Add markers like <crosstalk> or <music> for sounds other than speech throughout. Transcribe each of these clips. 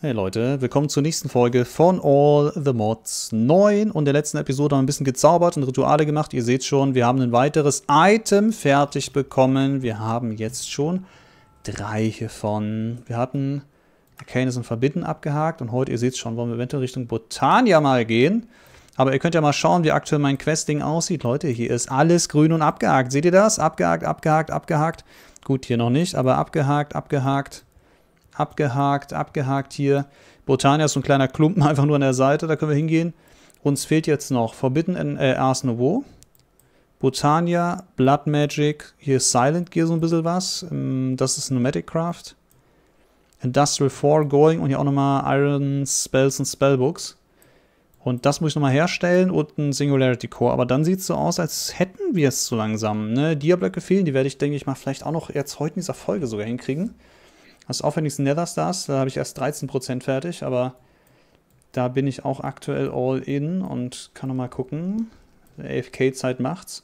Hey Leute, willkommen zur nächsten Folge von All the Mods 9 und der letzten Episode haben wir ein bisschen gezaubert und Rituale gemacht. Ihr seht schon, wir haben ein weiteres Item fertig bekommen. Wir haben jetzt schon drei hiervon. Wir hatten Arcanis und Verbinden abgehakt und heute, ihr seht schon, wollen wir eventuell Richtung Botania mal gehen. Aber ihr könnt ja mal schauen, wie aktuell mein Questing aussieht. Leute, hier ist alles grün und abgehakt. Seht ihr das? Abgehakt, abgehakt, abgehakt. Gut, hier noch nicht, aber abgehakt, abgehakt abgehakt, abgehakt hier. Botania ist so ein kleiner Klumpen <laughs> einfach nur an der Seite, da können wir hingehen. Uns fehlt jetzt noch Forbidden äh, Ars Nouveau. Botania, Blood Magic, hier ist Silent Gear so ein bisschen was. Ähm, das ist Nomadic Craft. Industrial Foregoing und hier auch nochmal Iron Spells und Spellbooks. Und das muss ich nochmal herstellen und ein Singularity Core. Aber dann sieht es so aus, als hätten wir es so langsam. Ne? Blöcke fehlen, die werde ich, denke ich mal, vielleicht auch noch jetzt heute in dieser Folge sogar hinkriegen. Das aufwendigste Netherstars, da habe ich erst 13% fertig, aber da bin ich auch aktuell all in und kann nochmal gucken. AFK-Zeit macht's.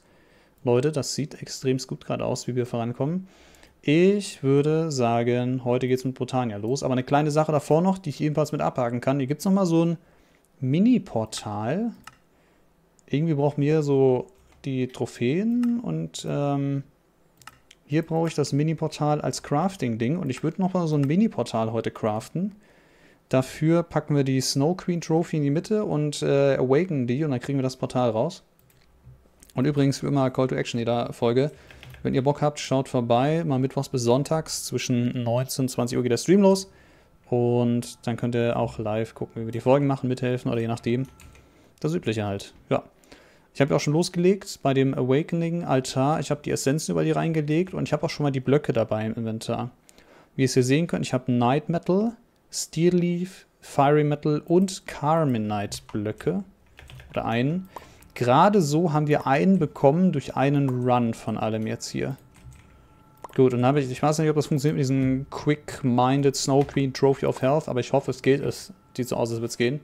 Leute, das sieht extrem gut gerade aus, wie wir vorankommen. Ich würde sagen, heute geht's mit Britannia los. Aber eine kleine Sache davor noch, die ich ebenfalls mit abhaken kann. Hier gibt es nochmal so ein Mini-Portal. Irgendwie braucht mir so die Trophäen und ähm, hier brauche ich das Mini-Portal als Crafting-Ding und ich würde noch mal so ein Mini-Portal heute craften. Dafür packen wir die Snow Queen Trophy in die Mitte und äh, awaken die und dann kriegen wir das Portal raus. Und übrigens, wie immer, Call to Action jeder Folge. Wenn ihr Bock habt, schaut vorbei. Mal mittwochs bis sonntags zwischen 19 und 20 Uhr geht der Stream los. Und dann könnt ihr auch live gucken, wie wir die Folgen machen, mithelfen oder je nachdem. Das Übliche halt. Ja. Ich habe ja auch schon losgelegt bei dem Awakening-Altar. Ich habe die Essenzen über die reingelegt und ich habe auch schon mal die Blöcke dabei im Inventar. Wie ihr es hier sehen könnt, ich habe Night Metal, Steel Leaf, Fiery Metal und Carmenite Blöcke. Oder einen. Gerade so haben wir einen bekommen durch einen Run von allem jetzt hier. Gut, und dann habe ich, ich weiß nicht, ob das funktioniert mit diesem Quick-Minded Snow Queen Trophy of Health, aber ich hoffe, es geht. Es sieht so aus, als würde es gehen.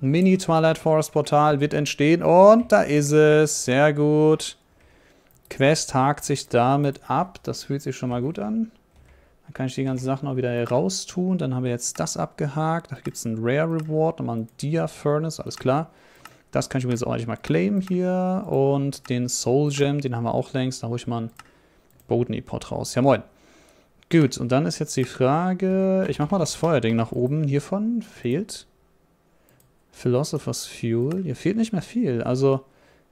Mini-Twilight Forest Portal wird entstehen. Und da ist es. Sehr gut. Quest hakt sich damit ab. Das fühlt sich schon mal gut an. Dann kann ich die ganzen Sachen auch wieder raus tun. Dann haben wir jetzt das abgehakt. Da gibt es einen Rare Reward, nochmal ein Dia Furnace, alles klar. Das kann ich übrigens auch nicht mal claimen hier. Und den Soul Gem, den haben wir auch längst. Da hole ich mal einen Bodeny-Pot raus. Ja, moin. Gut, und dann ist jetzt die Frage, ich mache mal das Feuerding nach oben. Hiervon fehlt Philosopher's Fuel. Hier fehlt nicht mehr viel. Also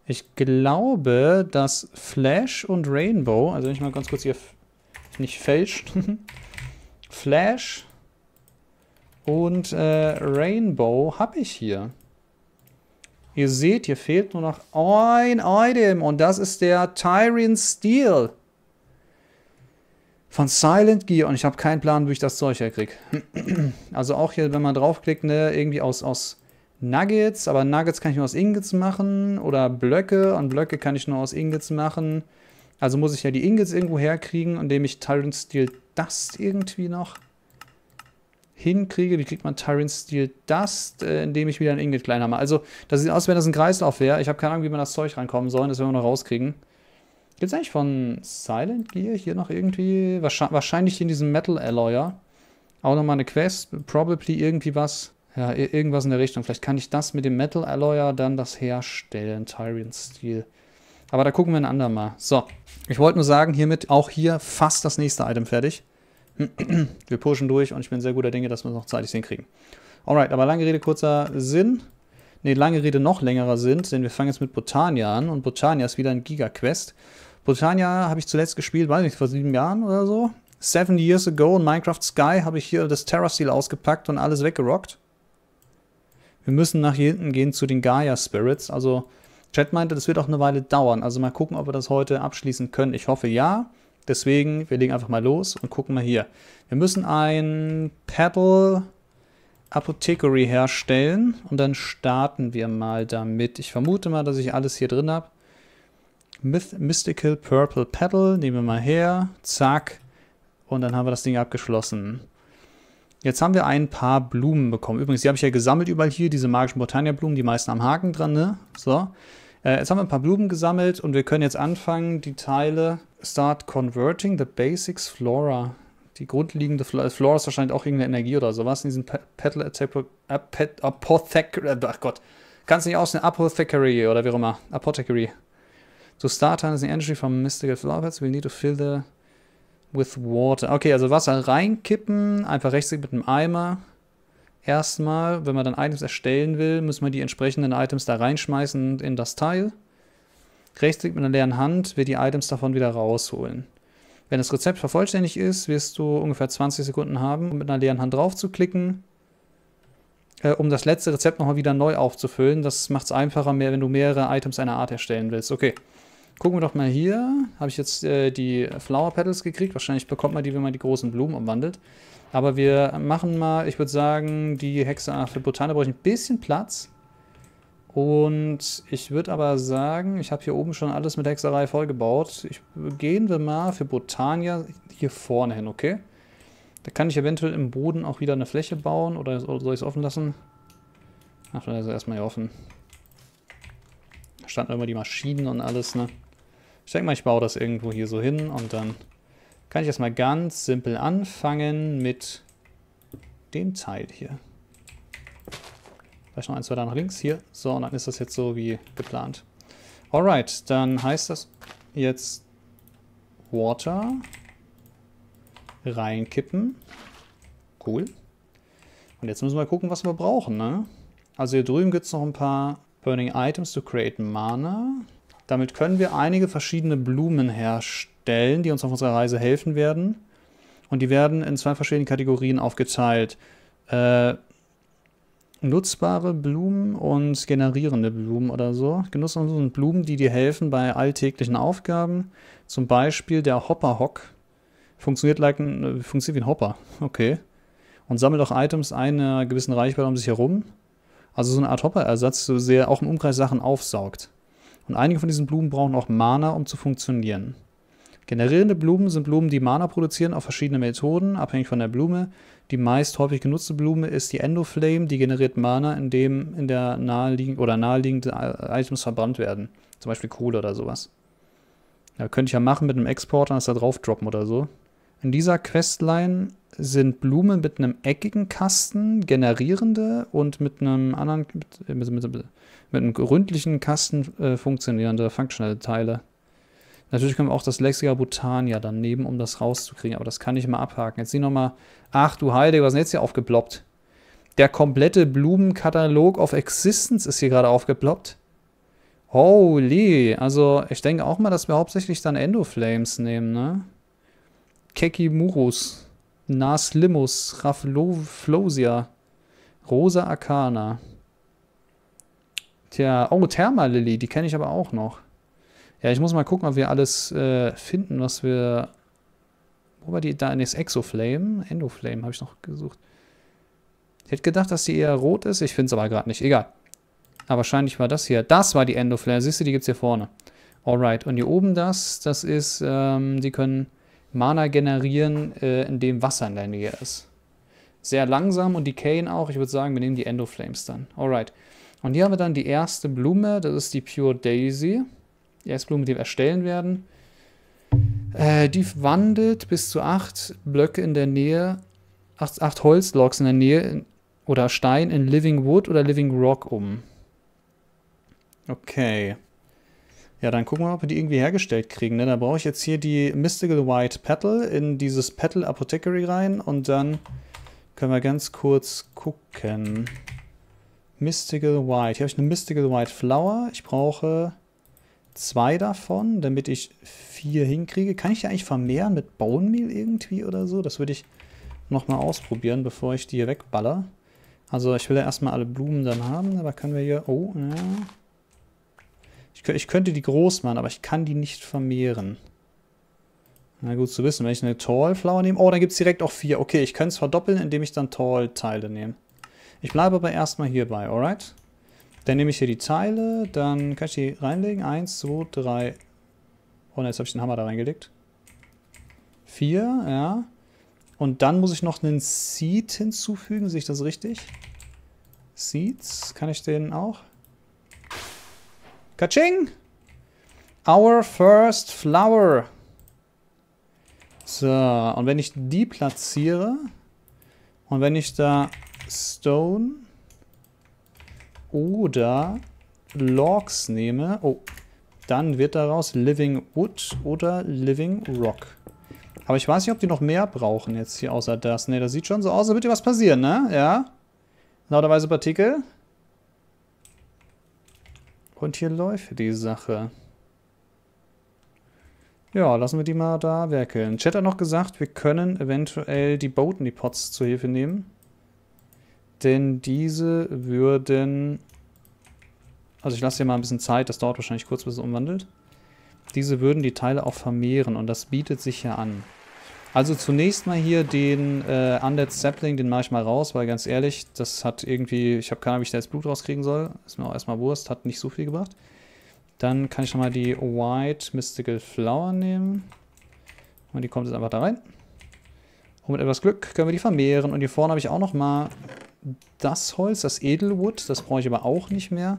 ich glaube, dass Flash und Rainbow, also wenn ich mal ganz kurz hier nicht fälscht, <laughs> Flash und äh, Rainbow habe ich hier. Ihr seht, hier fehlt nur noch ein Item und das ist der Tyrian Steel von Silent Gear und ich habe keinen Plan, wie ich das Zeug herkriege. <clears throat> also auch hier, wenn man draufklickt, ne, irgendwie aus, aus Nuggets, aber Nuggets kann ich nur aus Ingots machen oder Blöcke und Blöcke kann ich nur aus Ingots machen. Also muss ich ja die Ingots irgendwo herkriegen, indem ich Tyrant Steel Dust irgendwie noch hinkriege. Wie kriegt man Tyrant Steel Dust, äh, indem ich wieder ein Ingot kleiner mache? Also das sieht aus, als wenn das ein Kreislauf wäre. Ich habe keine Ahnung, wie man das Zeug rankommen soll. Das werden wir noch rauskriegen. Gibt es eigentlich von Silent Gear hier noch irgendwie, wahrscheinlich in diesem Metal Alloyer, auch nochmal eine Quest, probably irgendwie was ja, irgendwas in der Richtung. Vielleicht kann ich das mit dem Metal Alloyer dann das herstellen. Tyrion Steel. Aber da gucken wir ein andermal. So, ich wollte nur sagen, hiermit auch hier fast das nächste Item fertig. <clears throat> wir pushen durch und ich bin sehr guter Dinge, dass wir es noch zeitig hinkriegen. Alright, aber lange Rede, kurzer Sinn. Ne, lange Rede, noch längerer Sinn, denn wir fangen jetzt mit Botania an und Botania ist wieder ein Giga-Quest. Botania habe ich zuletzt gespielt, weiß nicht, vor sieben Jahren oder so. Seven Years Ago in Minecraft Sky habe ich hier das Terra Steel ausgepackt und alles weggerockt. Wir müssen nach hinten gehen zu den Gaia Spirits. Also Chat meinte, das wird auch eine Weile dauern. Also mal gucken, ob wir das heute abschließen können. Ich hoffe ja. Deswegen, wir legen einfach mal los und gucken mal hier. Wir müssen ein Paddle Apothecary herstellen und dann starten wir mal damit. Ich vermute mal, dass ich alles hier drin habe. Myth Mystical Purple Petal, nehmen wir mal her. Zack. Und dann haben wir das Ding abgeschlossen. Jetzt haben wir ein paar Blumen bekommen. Übrigens, die habe ich ja gesammelt überall hier, diese magischen Botania-Blumen, die meisten am Haken dran, ne? So. Äh, jetzt haben wir ein paar Blumen gesammelt und wir können jetzt anfangen, die Teile Start Converting the Basics Flora. Die grundlegende Flora, Flora ist wahrscheinlich auch irgendeine Energie oder sowas in diesem Petal Apothecary. Ach Gott. Kannst du nicht aussehen, Apothecary oder wie auch immer. Apothecary. To start harnessing energy from mystical flower flowerheads, we need to fill the with water. Okay, also Wasser reinkippen, einfach rechtsklick mit einem Eimer. Erstmal, wenn man dann Items erstellen will, muss man die entsprechenden Items da reinschmeißen in das Teil. Rechtsklick mit einer leeren Hand wird die Items davon wieder rausholen. Wenn das Rezept vervollständigt ist, wirst du ungefähr 20 Sekunden haben, um mit einer leeren Hand drauf zu klicken, äh, um das letzte Rezept nochmal wieder neu aufzufüllen. Das macht es einfacher, mehr, wenn du mehrere Items einer Art erstellen willst. Okay. Gucken wir doch mal hier. Habe ich jetzt äh, die Flower Petals gekriegt. Wahrscheinlich bekommt man die, wenn man die großen Blumen umwandelt. Aber wir machen mal, ich würde sagen, die Hexe für Botane brauche ich ein bisschen Platz. Und ich würde aber sagen, ich habe hier oben schon alles mit Hexerei vollgebaut. Ich, gehen wir mal für Botania hier vorne hin, okay? Da kann ich eventuell im Boden auch wieder eine Fläche bauen oder, oder soll ich es offen lassen? Ach, dann ist erstmal hier offen. Da standen immer die Maschinen und alles, ne? Ich denke mal, ich baue das irgendwo hier so hin und dann kann ich erstmal ganz simpel anfangen mit dem Teil hier. Vielleicht noch ein, zwei da nach links hier. So, und dann ist das jetzt so wie geplant. Alright, dann heißt das jetzt Water reinkippen. Cool. Und jetzt müssen wir gucken, was wir brauchen, ne? Also hier drüben gibt es noch ein paar Burning Items to create Mana. Damit können wir einige verschiedene Blumen herstellen, die uns auf unserer Reise helfen werden. Und die werden in zwei verschiedenen Kategorien aufgeteilt. Äh, nutzbare Blumen und generierende Blumen oder so. Genuss und Blumen, die dir helfen bei alltäglichen Aufgaben. Zum Beispiel der Hopperhock. Funktioniert, like ein, funktioniert wie ein Hopper. <laughs> Okay. Und sammelt auch Items einer gewissen Reichweite um sich herum. Also so eine Art Hopper-Ersatz, so sehr auch im Umkreis Sachen aufsaugt. Und einige von diesen Blumen brauchen auch Mana, um zu funktionieren. Generierende Blumen sind Blumen, die Mana produzieren auf verschiedene Methoden, abhängig von der Blume. Die meist häufig genutzte Blume ist die Endoflame, die generiert Mana, indem in der naheliegenden oder naheliegende Items verbrannt werden. Zum Beispiel Kohle oder sowas. Ja, könnte ich ja machen mit einem Exporter das da drauf droppen oder so. In dieser Questline sind Blumen mit einem eckigen Kasten generierende und mit einem anderen mit, mit, mit, mit einem gründlichen Kasten äh, funktionierender funktionelle Teile. Natürlich können wir auch das Lexica Botania daneben, um das rauszukriegen, aber das kann ich mal abhaken. Jetzt sieh nochmal, ach du Heide, was ist denn jetzt hier aufgeploppt? Der komplette Blumenkatalog of Existence ist hier gerade aufgeploppt. Holy, also ich denke auch mal, dass wir hauptsächlich dann Endoflames nehmen, ne? Kekimurus, Naslimus, Raflosia, Rosa Arcana. Tja, oh, Thermalilly, die kenne ich aber auch noch. Ja, ich muss mal gucken, ob wir alles äh, finden, was wir... Wo war die? Da ist Exoflame. Endoflame habe ich noch gesucht. Ich hätte gedacht, dass die eher rot ist. Ich finde es aber gerade nicht. Egal. Aber wahrscheinlich war das hier. Das war die Endoflare. Siehst du, die gibt es hier vorne. Alright. Und hier oben das, das ist, ähm, die können Mana generieren, äh, indem Wasser in der Nähe ist. Sehr langsam und die Decayen auch. Ich würde sagen, wir nehmen die Endoflames dann. Alright. Und hier haben wir dann die erste Blume, das ist die Pure Daisy. Die erste Blume, die wir erstellen werden. Äh, die wandelt bis zu acht Blöcke in der Nähe, acht, acht Holzloks in der Nähe in, oder Stein in Living Wood oder Living Rock um. Okay. Ja, dann gucken wir mal, ob wir die irgendwie hergestellt kriegen. Ne? Da brauche ich jetzt hier die Mystical White Petal in dieses Petal Apothecary rein und dann können wir ganz kurz gucken. Mystical White. Hier habe ich eine Mystical White Flower. Ich brauche zwei davon, damit ich vier hinkriege. Kann ich die eigentlich vermehren mit Bone Meal irgendwie oder so? Das würde ich nochmal ausprobieren, bevor ich die hier wegballer. Also ich will ja erstmal alle Blumen dann haben, aber können wir hier... Oh, ja. Ich, ich könnte die groß machen, aber ich kann die nicht vermehren. Na gut zu wissen, wenn ich eine Tall Flower nehme... Oh, dann gibt es direkt auch vier. Okay, ich könnte es verdoppeln, indem ich dann Tall Teile nehme. Ich bleibe aber erstmal hierbei, alright? Dann nehme ich hier die Teile, dann kann ich die reinlegen. Eins, zwei, drei. Oh ne, jetzt habe ich den Hammer da reingelegt. Vier, ja. Und dann muss ich noch einen Seed hinzufügen, sehe ich das richtig? Seeds, kann ich den auch? Kaching! Our first flower. So, und wenn ich die platziere und wenn ich da Stone oder Logs nehme, oh, dann wird daraus Living Wood oder Living Rock. Aber ich weiß nicht, ob die noch mehr brauchen jetzt hier außer das. Ne, das sieht schon so aus, als würde was passieren, ne? Ja. Lauterweise Partikel. Und hier läuft die Sache. Ja, lassen wir die mal da werkeln. Chat hat noch gesagt, wir können eventuell die die Pots zu Hilfe nehmen. Denn diese würden... Also ich lasse hier mal ein bisschen Zeit, das dauert wahrscheinlich kurz, bis es umwandelt. Diese würden die Teile auch vermehren und das bietet sich ja an. Also zunächst mal hier den äh, Undead Sapling, den mache ich mal raus, weil ganz ehrlich, das hat irgendwie, ich habe keine Ahnung, wie ich da jetzt Blut rauskriegen soll. Ist mir auch erstmal Wurst, hat nicht so viel gebracht. Dann kann ich nochmal die White Mystical Flower nehmen. Und die kommt jetzt einfach da rein. Und mit etwas Glück können wir die vermehren. Und hier vorne habe ich auch nochmal das Holz, das Edelwood, das brauche ich aber auch nicht mehr.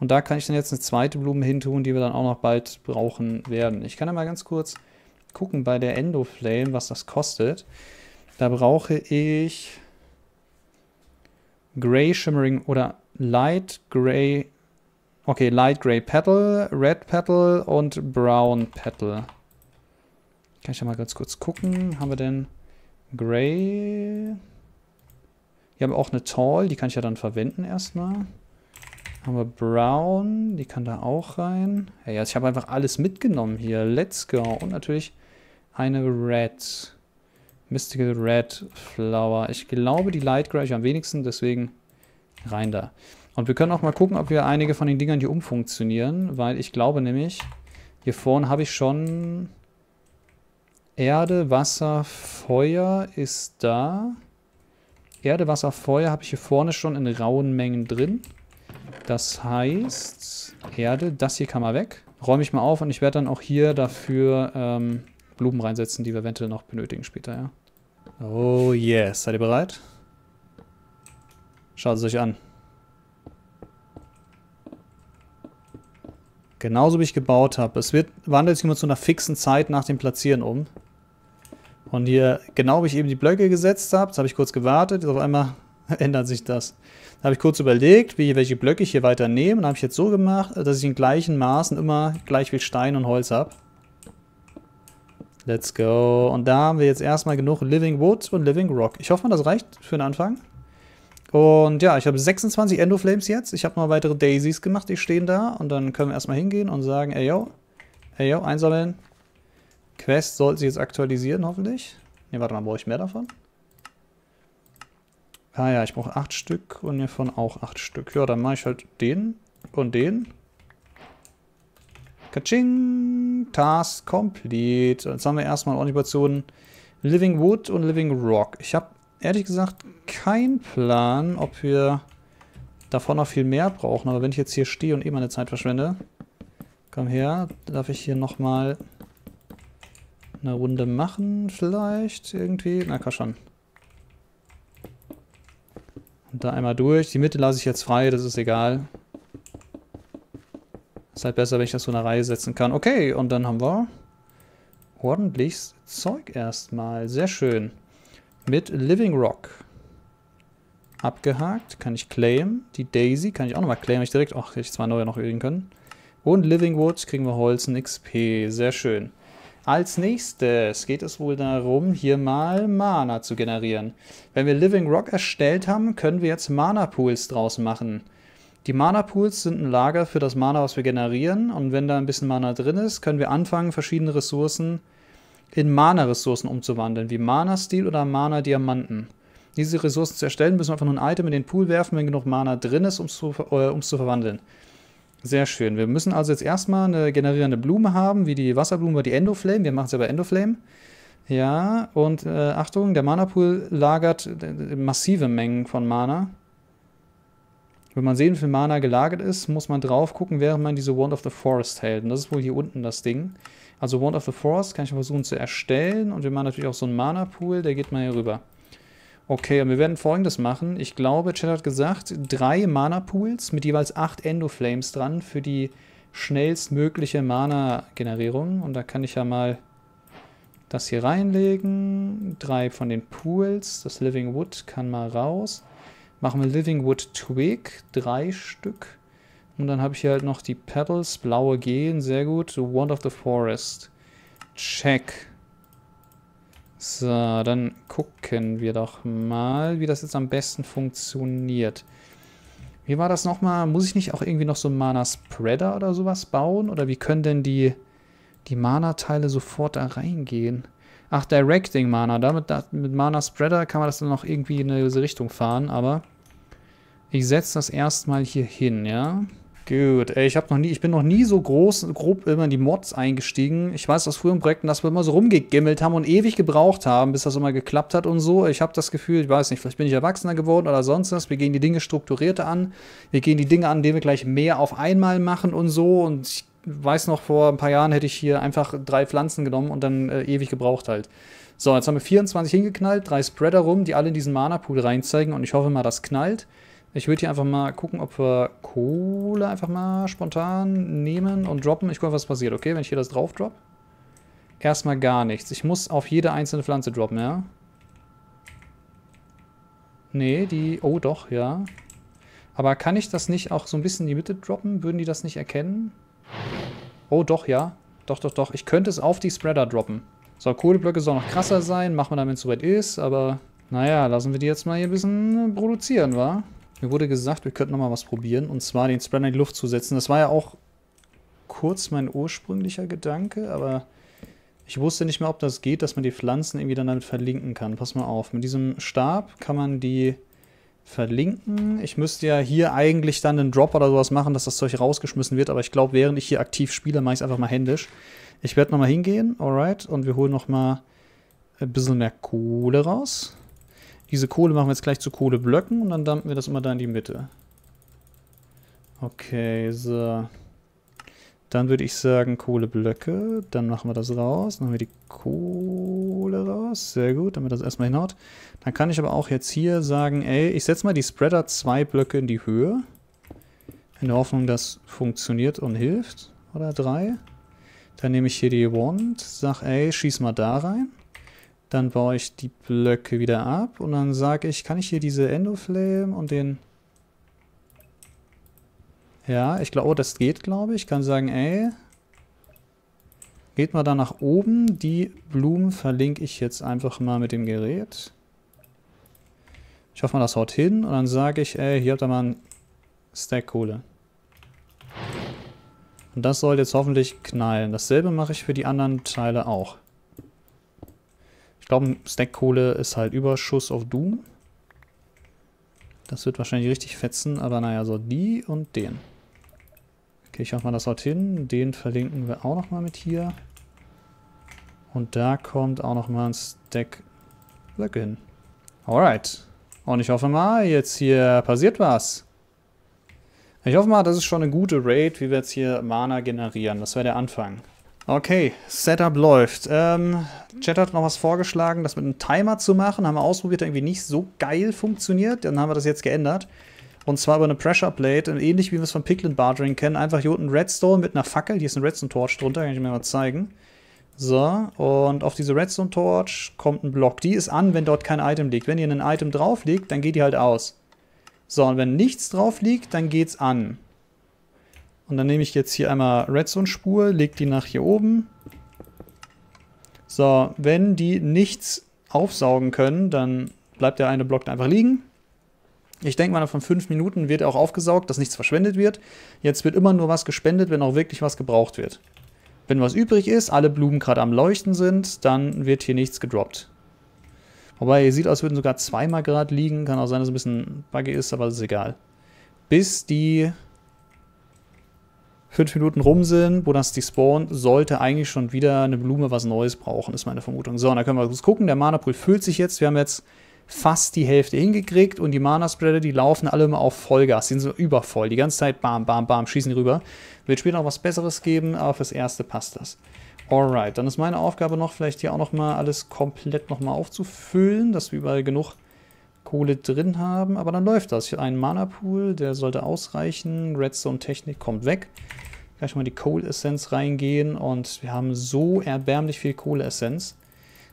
Und da kann ich dann jetzt eine zweite Blume hin tun, die wir dann auch noch bald brauchen werden. Ich kann ja mal ganz kurz gucken bei der Endoflame, was das kostet. Da brauche ich Gray Shimmering oder Light Gray, okay, Light Gray Petal, Red Petal und Brown Petal. Kann ich ja mal ganz kurz gucken. Haben wir denn Gray, hier haben auch eine Tall, die kann ich ja dann verwenden erstmal. Haben wir Brown, die kann da auch rein. Ja, also ich habe einfach alles mitgenommen hier. Let's go. Und natürlich eine Red. Mystical Red Flower. Ich glaube, die Light Grey am wenigsten, deswegen rein da. Und wir können auch mal gucken, ob wir einige von den Dingern hier umfunktionieren, weil ich glaube nämlich, hier vorne habe ich schon Erde, Wasser, Feuer ist da. Erde, Wasser, Feuer habe ich hier vorne schon in rauen Mengen drin. Das heißt, Erde, das hier kann mal weg. Räume ich mal auf und ich werde dann auch hier dafür ähm, Blumen reinsetzen, die wir eventuell noch benötigen später, ja. Oh yes, seid ihr bereit? Schaut es euch an. Genauso wie ich gebaut habe. Es wird, wandelt sich immer zu einer fixen Zeit nach dem Platzieren um. Und hier genau, wie ich eben die Blöcke gesetzt habe, das habe ich kurz gewartet, jetzt auf einmal <laughs> ändert sich das. Da habe ich kurz überlegt, wie, welche Blöcke ich hier weiter nehme. Und habe ich jetzt so gemacht, dass ich in gleichen Maßen immer gleich viel Stein und Holz habe. Let's go. Und da haben wir jetzt erstmal genug Living Wood und Living Rock. Ich hoffe mal, das reicht für den Anfang. Und ja, ich habe 26 Endoflames jetzt. Ich habe noch weitere Daisies gemacht, die stehen da. Und dann können wir erstmal hingehen und sagen, ey yo, ey yo, einsammeln. Quest sollte sich jetzt aktualisieren, hoffentlich. Ne, warte mal, brauche ich mehr davon? Ah ja, ich brauche acht Stück und hiervon auch acht Stück. Ja, dann mache ich halt den und den. Kaching! Task complete. Jetzt haben wir erstmal ordentlich Portionen Living Wood und Living Rock. Ich habe ehrlich gesagt keinen Plan, ob wir davon noch viel mehr brauchen. Aber wenn ich jetzt hier stehe und eh meine Zeit verschwende, komm her, darf ich hier nochmal eine Runde machen vielleicht irgendwie. Na, kann schon. Und da einmal durch. Die Mitte lasse ich jetzt frei, das ist egal. Ist halt besser, wenn ich das so in eine Reihe setzen kann. Okay, und dann haben wir ordentliches Zeug erstmal. Sehr schön. Mit Living Rock. Abgehakt, kann ich claim. Die Daisy kann ich auch nochmal claimen. Ich direkt, ach, hätte ich zwei neue noch üben können. Und Living Wood kriegen wir Holzen XP. Sehr schön. Als nächstes geht es wohl darum, hier mal Mana zu generieren. Wenn wir Living Rock erstellt haben, können wir jetzt Mana Pools draus machen. Die Mana Pools sind ein Lager für das Mana, was wir generieren. Und wenn da ein bisschen Mana drin ist, können wir anfangen, verschiedene Ressourcen in Mana-Ressourcen umzuwandeln, wie Mana-Stil oder Mana-Diamanten. Diese Ressourcen zu erstellen, müssen wir einfach nur ein Item in den Pool werfen, wenn genug Mana drin ist, um es zu, äh, zu verwandeln. Sehr schön. Wir müssen also jetzt erstmal eine generierende Blume haben, wie die Wasserblume oder die Endoflame. Wir machen es ja bei Endoflame. Ja, und äh, Achtung, der Mana-Pool lagert massive Mengen von Mana. Wenn man sehen, wie viel Mana gelagert ist, muss man drauf gucken, während man diese Wand of the Forest hält. Und das ist wohl hier unten das Ding. Also Wand of the Forest kann ich versuchen zu erstellen. Und wir machen natürlich auch so einen Mana-Pool, der geht mal hier rüber. Okay, und wir werden folgendes machen. Ich glaube, Chad hat gesagt, drei Mana-Pools mit jeweils acht Endoflames dran für die schnellstmögliche Mana-Generierung. Und da kann ich ja mal das hier reinlegen. Drei von den Pools. Das Living Wood kann mal raus. Machen wir Living Wood Twig. Drei Stück. Und dann habe ich hier halt noch die Petals. Blaue gehen. Sehr gut. Wand of the Forest. Check. Check. So, dann gucken wir doch mal, wie das jetzt am besten funktioniert. Wie war das nochmal? Muss ich nicht auch irgendwie noch so einen Mana-Spreader oder sowas bauen? Oder wie können denn die, die Mana-Teile sofort da reingehen? Ach, Directing Mana. Damit, da, mit Mana-Spreader kann man das dann noch irgendwie in eine gewisse Richtung fahren, aber ich setze das erstmal hier hin, ja? Gut, ich habe noch nie, ich bin noch nie so groß, grob immer in die Mods eingestiegen. Ich weiß aus früheren Projekten, dass wir immer so rumgegimmelt haben und ewig gebraucht haben, bis das immer geklappt hat und so. Ich habe das Gefühl, ich weiß nicht, vielleicht bin ich erwachsener geworden oder sonst was. Wir gehen die Dinge strukturierter an. Wir gehen die Dinge an, indem wir gleich mehr auf einmal machen und so. Und ich weiß noch, vor ein paar Jahren hätte ich hier einfach drei Pflanzen genommen und dann äh, ewig gebraucht halt. So, jetzt haben wir 24 hingeknallt, drei Spreader rum, die alle in diesen Mana-Pool reinzeigen und ich hoffe mal, das knallt. Ich würde hier einfach mal gucken, ob wir Kohle einfach mal spontan nehmen und droppen. Ich gucke, was passiert. Okay, wenn ich hier das drauf drop. Erstmal gar nichts. Ich muss auf jede einzelne Pflanze droppen, ja? Nee, die... Oh, doch, ja. Aber kann ich das nicht auch so ein bisschen in die Mitte droppen? Würden die das nicht erkennen? Oh, doch, ja. Doch, doch, doch. Ich könnte es auf die Spreader droppen. So, Kohleblöcke sollen noch krasser sein. Machen wir dann, wenn es soweit ist. Aber naja, lassen wir die jetzt mal hier ein bisschen produzieren, wa? Mir wurde gesagt, wir könnten nochmal was probieren. Und zwar den Spreader in die Luft zu setzen. Das war ja auch kurz mein ursprünglicher Gedanke, aber ich wusste nicht mehr, ob das geht, dass man die Pflanzen irgendwie dann damit verlinken kann. Pass mal auf. Mit diesem Stab kann man die verlinken. Ich müsste ja hier eigentlich dann einen Drop oder sowas machen, dass das Zeug rausgeschmissen wird. Aber ich glaube, während ich hier aktiv spiele, mache ich es einfach mal händisch. Ich werde nochmal hingehen, alright. Und wir holen nochmal ein bisschen mehr Kohle raus. Diese Kohle machen wir jetzt gleich zu Kohleblöcken und dann dampfen wir das immer da in die Mitte. Okay, so. Dann würde ich sagen Kohleblöcke. Dann machen wir das raus. Dann haben wir die Kohle raus. Sehr gut, damit das erstmal hinhaut. Dann kann ich aber auch jetzt hier sagen, ey, ich setze mal die Spreader zwei Blöcke in die Höhe. In der Hoffnung, dass funktioniert und hilft. Oder drei. Dann nehme ich hier die Wand, sag, ey, schieß mal da rein. Dann baue ich die Blöcke wieder ab und dann sage ich, kann ich hier diese Endoflame und den... Ja, ich glaube, oh, das geht, glaube ich. Ich kann sagen, ey, geht mal da nach oben. Die Blumen verlinke ich jetzt einfach mal mit dem Gerät. Ich hoffe mal, das haut hin. Und dann sage ich, ey, hier habt ihr mal einen Stack Kohle. Und das soll jetzt hoffentlich knallen. Dasselbe mache ich für die anderen Teile auch. Ich glaube, Snackkohle ist halt Überschuss auf Doom. Das wird wahrscheinlich richtig fetzen, aber naja, so die und den. Okay, ich hoffe mal, das haut hin. Den verlinken wir auch nochmal mit hier. Und da kommt auch nochmal ein Stack Blöcke hin. Alright. Und ich hoffe mal, jetzt hier passiert was. Ich hoffe mal, das ist schon eine gute Raid, wie wir jetzt hier Mana generieren. Das wäre der Anfang. Okay, Setup läuft. Ähm, Chat hat noch was vorgeschlagen, das mit einem Timer zu machen. Haben wir ausprobiert, irgendwie nicht so geil funktioniert. Dann haben wir das jetzt geändert. Und zwar über eine Pressure Plate, ähnlich wie wir es von Picklin Bartering kennen. Einfach hier unten Redstone mit einer Fackel. Hier ist ein Redstone Torch drunter, kann ich mir mal zeigen. So, und auf diese Redstone Torch kommt ein Block. Die ist an, wenn dort kein Item liegt. Wenn hier ein Item drauf liegt, dann geht die halt aus. So, und wenn nichts drauf liegt, dann geht's an. Und dann nehme ich jetzt hier einmal Redstone-Spur, lege die nach hier oben. So, wenn die nichts aufsaugen können, dann bleibt der eine Block einfach liegen. Ich denke mal, nach fünf Minuten wird er auch aufgesaugt, dass nichts verschwendet wird. Jetzt wird immer nur was gespendet, wenn auch wirklich was gebraucht wird. Wenn was übrig ist, alle Blumen gerade am Leuchten sind, dann wird hier nichts gedroppt. Wobei, ihr sieht aus, würden sogar zweimal gerade liegen. Kann auch sein, dass es ein bisschen buggy ist, aber das ist egal. Bis die fünf Minuten rum sind, wo das despawnt, sollte eigentlich schon wieder eine Blume was Neues brauchen, ist meine Vermutung. So, und da können wir kurz gucken. Der Mana-Pool füllt sich jetzt. Wir haben jetzt fast die Hälfte hingekriegt und die Mana-Spreader, die laufen alle immer auf Vollgas. Die sind so übervoll. Die ganze Zeit bam, bam, bam, schießen die rüber. Wird später noch was Besseres geben, aber fürs Erste passt das. Alright, dann ist meine Aufgabe noch, vielleicht hier auch nochmal alles komplett nochmal aufzufüllen, dass wir überall genug Kohle drin haben, aber dann läuft das. Ich habe einen Mana-Pool, der sollte ausreichen. Redstone-Technik kommt weg. Gleich mal die Kohl-Essenz reingehen und wir haben so erbärmlich viel Kohle-Essenz.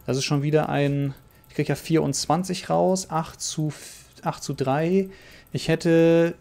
Das ist schon wieder ein... Ich kriege ja 24 raus, 8 zu, 8 zu 3. Ich hätte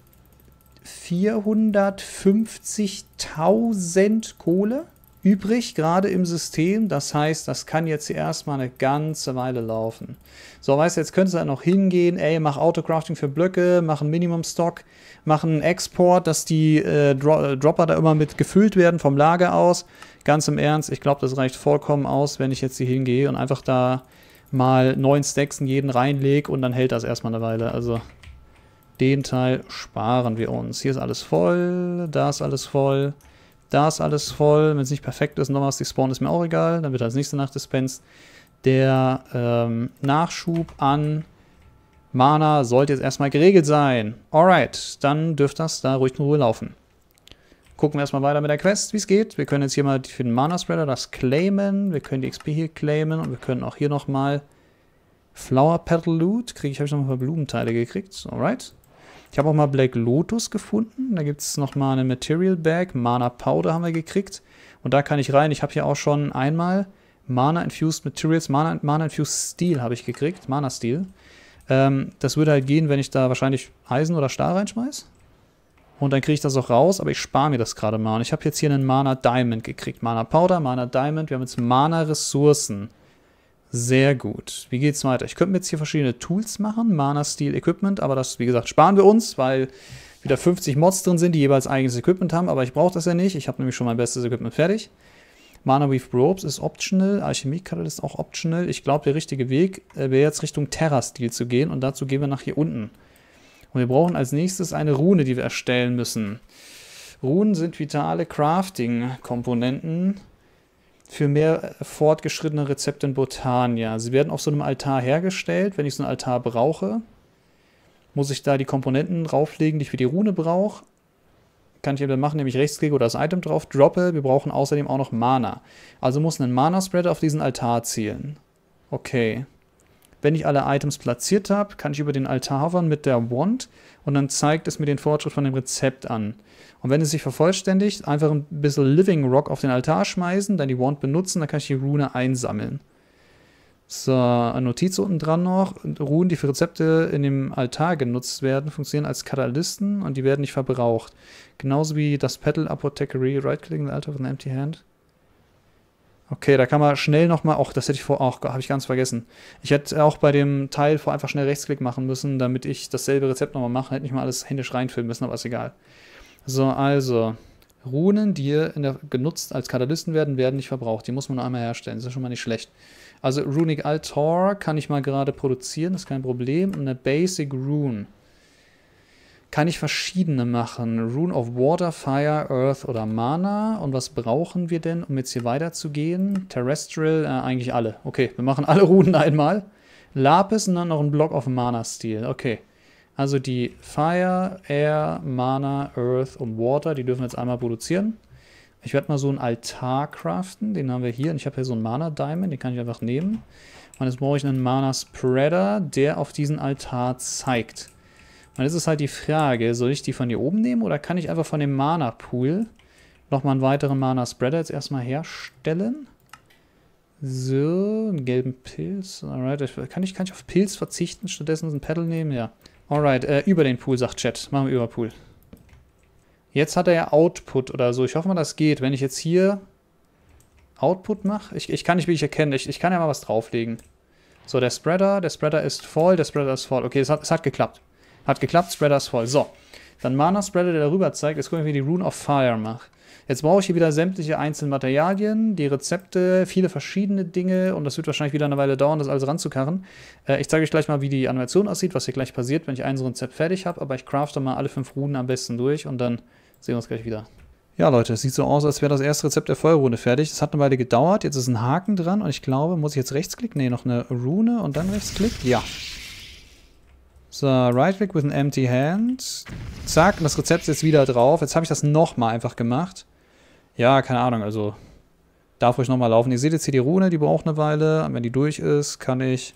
450.000 Kohle übrig, gerade im System. Das heißt, das kann jetzt hier erstmal eine ganze Weile laufen. So, weißt du, jetzt könntest du da noch hingehen, ey, mach Autocrafting für Blöcke, mach einen Minimum-Stock, mach einen Export, dass die äh, Dro äh, Dropper da immer mit gefüllt werden vom Lager aus. Ganz im Ernst, ich glaube, das reicht vollkommen aus, wenn ich jetzt hier hingehe und einfach da mal neun Stacks in jeden reinlege und dann hält das erstmal eine Weile. Also den Teil sparen wir uns. Hier ist alles voll, da ist alles voll. Da ist alles voll. Wenn es nicht perfekt ist, nochmal was gespawnt, ist mir auch egal. Dann wird als nächste Nacht dispensed. Der ähm, Nachschub an Mana sollte jetzt erstmal geregelt sein. Alright, dann dürfte das da ruhig in Ruhe laufen. Gucken wir erstmal weiter mit der Quest, wie es geht. Wir können jetzt hier mal für den Mana-Spreader das claimen. Wir können die XP hier claimen und wir können auch hier nochmal Flower Petal Loot. Kriege ich, habe ich nochmal Blumenteile gekriegt. Alright. Ich habe auch mal Black Lotus gefunden. Da gibt es nochmal eine Material Bag. Mana Powder haben wir gekriegt. Und da kann ich rein. Ich habe hier auch schon einmal Mana Infused Materials, Mana, Mana Infused Steel habe ich gekriegt. Mana Steel. Ähm, das würde halt gehen, wenn ich da wahrscheinlich Eisen oder Stahl reinschmeiße. Und dann kriege ich das auch raus, aber ich spare mir das gerade mal. Und ich habe jetzt hier einen Mana Diamond gekriegt. Mana Powder, Mana Diamond. Wir haben jetzt Mana Ressourcen. Sehr gut. Wie geht's weiter? Ich könnte mir jetzt hier verschiedene Tools machen, Mana, Steel, Equipment, aber das, wie gesagt, sparen wir uns, weil wieder 50 Mods drin sind, die jeweils eigenes Equipment haben, aber ich brauche das ja nicht. Ich habe nämlich schon mein bestes Equipment fertig. Mana Weave Robes ist optional, Alchemie Catalyst auch optional. Ich glaube, der richtige Weg äh, wäre jetzt Richtung terra Steel zu gehen und dazu gehen wir nach hier unten. Und wir brauchen als nächstes eine Rune, die wir erstellen müssen. Runen sind vitale Crafting-Komponenten für mehr äh, fortgeschrittene Rezepte in Botania. Sie werden auf so einem Altar hergestellt. Wenn ich so einen Altar brauche, muss ich da die Komponenten drauflegen, die ich für die Rune brauche. Kann ich eben dann machen, nämlich Rechtsklick oder das Item drauf, droppe. Wir brauchen außerdem auch noch Mana. Also muss ein mana spreader auf diesen Altar zielen. Okay. Wenn ich alle Items platziert habe, kann ich über den Altar hovern mit der Wand und dann zeigt es mir den Fortschritt von dem Rezept an. Und wenn es sich vervollständigt, einfach ein bisschen Living Rock auf den Altar schmeißen, dann die Wand benutzen, dann kann ich die Rune einsammeln. So, eine Notiz unten dran noch. Runen, die für Rezepte in dem Altar genutzt werden, funktionieren als Katalysten und die werden nicht verbraucht. Genauso wie das Petal Apothecary, Right-Click in the Altar with an Empty Hand. Okay, da kann man schnell nochmal, auch das hätte ich vor, auch habe ich ganz vergessen. Ich hätte auch bei dem Teil vor einfach schnell Rechtsklick machen müssen, damit ich dasselbe Rezept nochmal mache, hätte nicht mal alles händisch reinfüllen müssen, aber ist egal. So, also. Runen, die der, genutzt als Katalysten werden, werden nicht verbraucht. Die muss man nur einmal herstellen. Das ist schon mal nicht schlecht. Also Runic Altor kann ich mal gerade produzieren, das ist kein Problem. Und eine Basic Rune. Kann ich verschiedene machen. Rune of Water, Fire, Earth oder Mana. Und was brauchen wir denn, um jetzt hier weiterzugehen? Terrestrial, äh, eigentlich alle. Okay, wir machen alle Runen einmal. Lapis und dann noch ein Block auf Mana-Stil. Okay. Also die Fire, Air, Mana, Earth und Water, die dürfen wir jetzt einmal produzieren. Ich werde mal so einen Altar craften, den haben wir hier. Und ich habe hier so einen Mana Diamond, den kann ich einfach nehmen. Und jetzt brauche ich einen Mana Spreader, der auf diesen Altar zeigt. Und jetzt ist halt die Frage, soll ich die von hier oben nehmen oder kann ich einfach von dem Mana Pool nochmal einen weiteren Mana Spreader jetzt erstmal herstellen? So, einen gelben Pilz. Alright, kann ich, kann ich auf Pilz verzichten, stattdessen einen Paddle nehmen? Ja. Alright, äh, über den Pool, sagt Chat. Machen wir über Pool. Jetzt hat er ja Output oder so. Ich hoffe mal, das geht. Wenn ich jetzt hier Output mache, ich, ich kann nicht wirklich erkennen. Ich, ich kann ja mal was drauflegen. So, der Spreader, der Spreader ist voll, der Spreader ist voll. Okay, es hat, es hat geklappt. Hat geklappt, Spreader ist voll. So dann Mana Spreader, der darüber zeigt. Jetzt gucken wir, wie die Rune of Fire macht. Jetzt brauche ich hier wieder sämtliche einzelnen Materialien, die Rezepte, viele verschiedene Dinge und das wird wahrscheinlich wieder eine Weile dauern, das alles ranzukarren. Äh, ich zeige euch gleich mal, wie die Animation aussieht, was hier gleich passiert, wenn ich ein so ein Rezept fertig habe, aber ich crafte mal alle fünf Runen am besten durch und dann sehen wir uns gleich wieder. Ja, Leute, es sieht so aus, als wäre das erste Rezept der Feuerrune fertig. Das hat eine Weile gedauert, jetzt ist ein Haken dran und ich glaube, muss ich jetzt rechtsklicken? Ne, noch eine Rune und dann rechtsklicken? Ja. So, right click with an empty hand. Zack, und das Rezept ist jetzt wieder drauf. Jetzt habe ich das nochmal einfach gemacht. Ja, keine Ahnung, also darf ruhig nochmal laufen. Ihr seht jetzt hier die Rune, die braucht eine Weile. Und wenn die durch ist, kann ich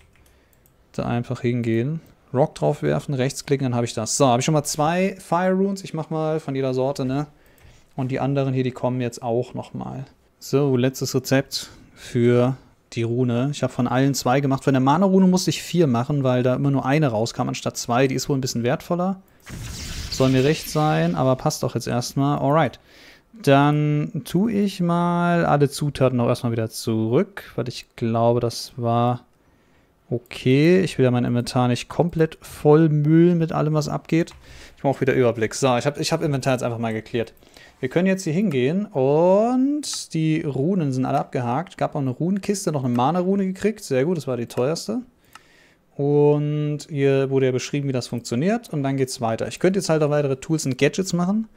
da einfach hingehen. Rock drauf draufwerfen, rechtsklicken, dann habe ich das. So, habe ich schon mal zwei Fire Runes. Ich mache mal von jeder Sorte, ne? Und die anderen hier, die kommen jetzt auch nochmal. So, letztes Rezept für die Rune. Ich habe von allen zwei gemacht. Von der Mana-Rune musste ich vier machen, weil da immer nur eine rauskam anstatt zwei. Die ist wohl ein bisschen wertvoller. Soll mir recht sein, aber passt doch jetzt erstmal. Alright. Dann tue ich mal alle Zutaten auch erstmal wieder zurück, weil ich glaube, das war okay. Ich will ja mein Inventar nicht komplett voll Müll mit allem, was abgeht. Ich brauche wieder Überblick. So, ich habe ich hab Inventar jetzt einfach mal geklärt. Wir können jetzt hier hingehen und die Runen sind alle abgehakt. Gab auch eine Runenkiste, noch eine Mana-Rune gekriegt. Sehr gut, das war die teuerste. Und hier wurde ja beschrieben, wie das funktioniert. Und dann geht's weiter. Ich könnte jetzt halt auch weitere Tools und Gadgets machen.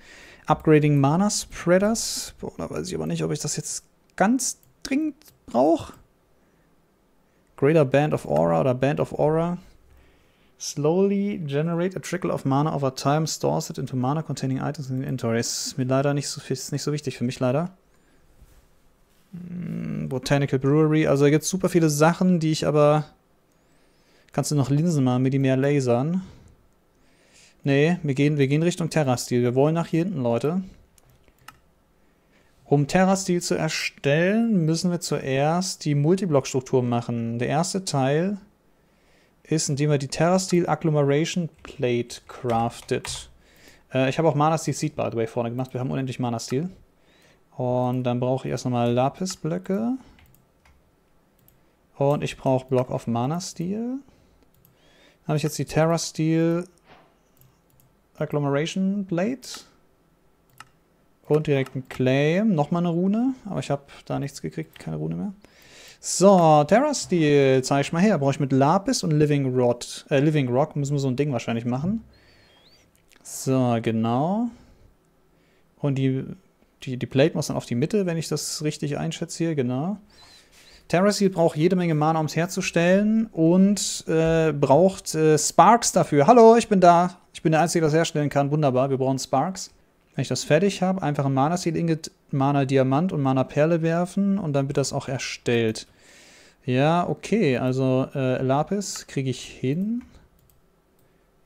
Upgrading Mana Spreaders. Boah, da weiß ich aber nicht, ob ich das jetzt ganz dringend brauche. Greater Band of Aura oder Band of Aura. Slowly generate a trickle of mana over time, stores it into mana containing items in the inventory. Ist mir leider nicht so, ist nicht so wichtig für mich leider. Mm, Botanical Brewery, also da gibt es super viele Sachen, die ich aber. Kannst du noch Linsen machen, mir die mehr lasern? Nee, wir gehen, wir gehen Richtung Terra-Stil. Wir wollen nach hier hinten, Leute. Um Terra-Stil zu erstellen, müssen wir zuerst die Multiblock-Struktur machen. Der erste Teil ist, indem er die Terra Steel Agglomeration Plate craftet. Äh, ich habe auch Mana Steel Seed, by the way, vorne gemacht. Wir haben unendlich Mana Steel. Und dann brauche ich erst nochmal Lapis-Blöcke. Und ich brauche Block of Mana Steel. Dann habe ich jetzt die Terra Steel Agglomeration Plate. Und direkt ein Claim. Nochmal eine Rune. Aber ich habe da nichts gekriegt. Keine Rune mehr. So, Terra Steel, äh, zeige ich mal her. Brauche ich mit Lapis und Living Rod. Äh, Living Rock müssen wir so ein Ding wahrscheinlich machen. So, genau. Und die, die, die Plate muss dann auf die Mitte, wenn ich das richtig einschätze hier, genau. Terra Steel braucht jede Menge Mana, um es herzustellen und äh, braucht äh, Sparks dafür. Hallo, ich bin da. Ich bin der Einzige, der das herstellen kann. Wunderbar, wir brauchen Sparks. Wenn ich das fertig habe, einfach ein Mana Seal Ingot, Mana Diamant und Mana Perle werfen und dann wird das auch erstellt. Ja, okay, also äh, Lapis kriege ich hin.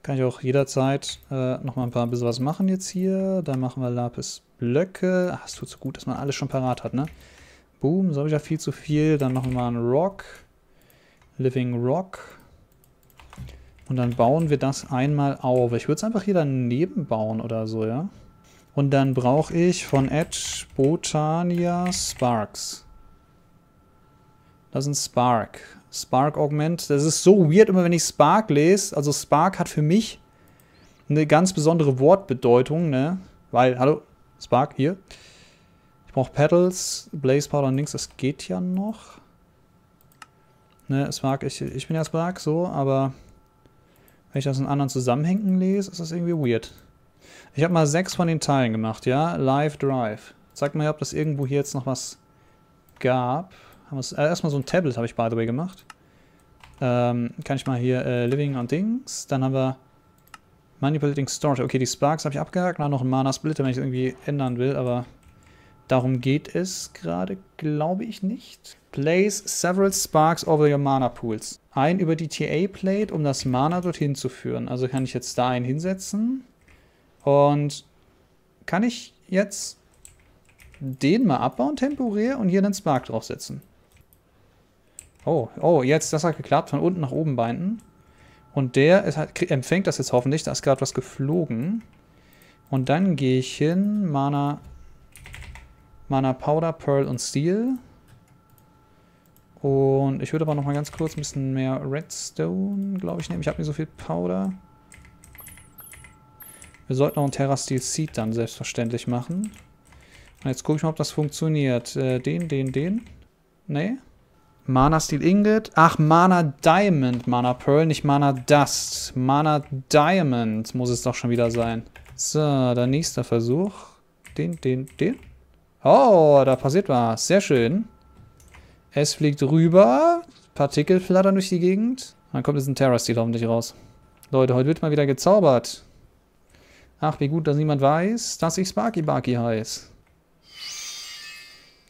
Kann ich auch jederzeit äh, nochmal ein paar bisschen was machen jetzt hier. Dann machen wir Lapis Blöcke. Ach, es tut so gut, dass man alles schon parat hat, ne? Boom, so habe ich ja viel zu viel. Dann nochmal ein Rock. Living Rock. Und dann bauen wir das einmal auf. Ich würde es einfach hier daneben bauen oder so, ja? Und dann brauche ich von Edge Botania Sparks. Das ist ein Spark. Spark Augment. Das ist so weird, immer wenn ich Spark lese. Also Spark hat für mich eine ganz besondere Wortbedeutung, ne? Weil, hallo, Spark, hier. Ich brauche Petals, Blaze Powder und Links, das geht ja noch. Ne, Spark, ich, ich bin ja Spark, so, aber wenn ich das in anderen Zusammenhängen lese, ist das irgendwie weird. Ich habe mal sechs von den Teilen gemacht, ja? Live Drive. Zeig mal, ob das irgendwo hier jetzt noch was gab. Äh, erstmal so ein Tablet habe ich, by the way, gemacht. Ähm, kann ich mal hier äh, Living on Dings. Dann haben wir Manipulating Storage. Okay, die Sparks habe ich abgehakt. Dann noch ein Mana Splitter, wenn ich das irgendwie ändern will. Aber darum geht es gerade, glaube ich, nicht. Place several Sparks over your Mana Pools. Ein über die TA-Plate, um das Mana dorthin zu führen. Also kann ich jetzt da einen hinsetzen. Und kann ich jetzt den mal abbauen temporär und hier einen Spark draufsetzen? Oh, oh, jetzt, das hat geklappt. Von unten nach oben binden. Und der ist, halt, empfängt das jetzt hoffentlich. Da ist gerade was geflogen. Und dann gehe ich hin, Mana, Mana Powder, Pearl und Steel. Und ich würde aber noch mal ganz kurz ein bisschen mehr Redstone, glaube ich, nehmen. Ich habe nicht so viel Powder. Wir sollten auch einen Terra Steel Seed dann selbstverständlich machen. Und jetzt gucke ich mal, ob das funktioniert. Äh, den, den, den. Nee. Mana Steel Ingot. Ach, Mana Diamond, Mana Pearl, nicht Mana Dust. Mana Diamond muss es doch schon wieder sein. So, der nächste Versuch. Den, den, den. Oh, da passiert was. Sehr schön. Es fliegt rüber. Partikel flattern durch die Gegend. Dann kommt jetzt ein Terra-Steel hoffentlich raus. Leute, heute wird mal wieder gezaubert. Ach, wie gut, dass niemand weiß, dass ich Sparky Barky heiße.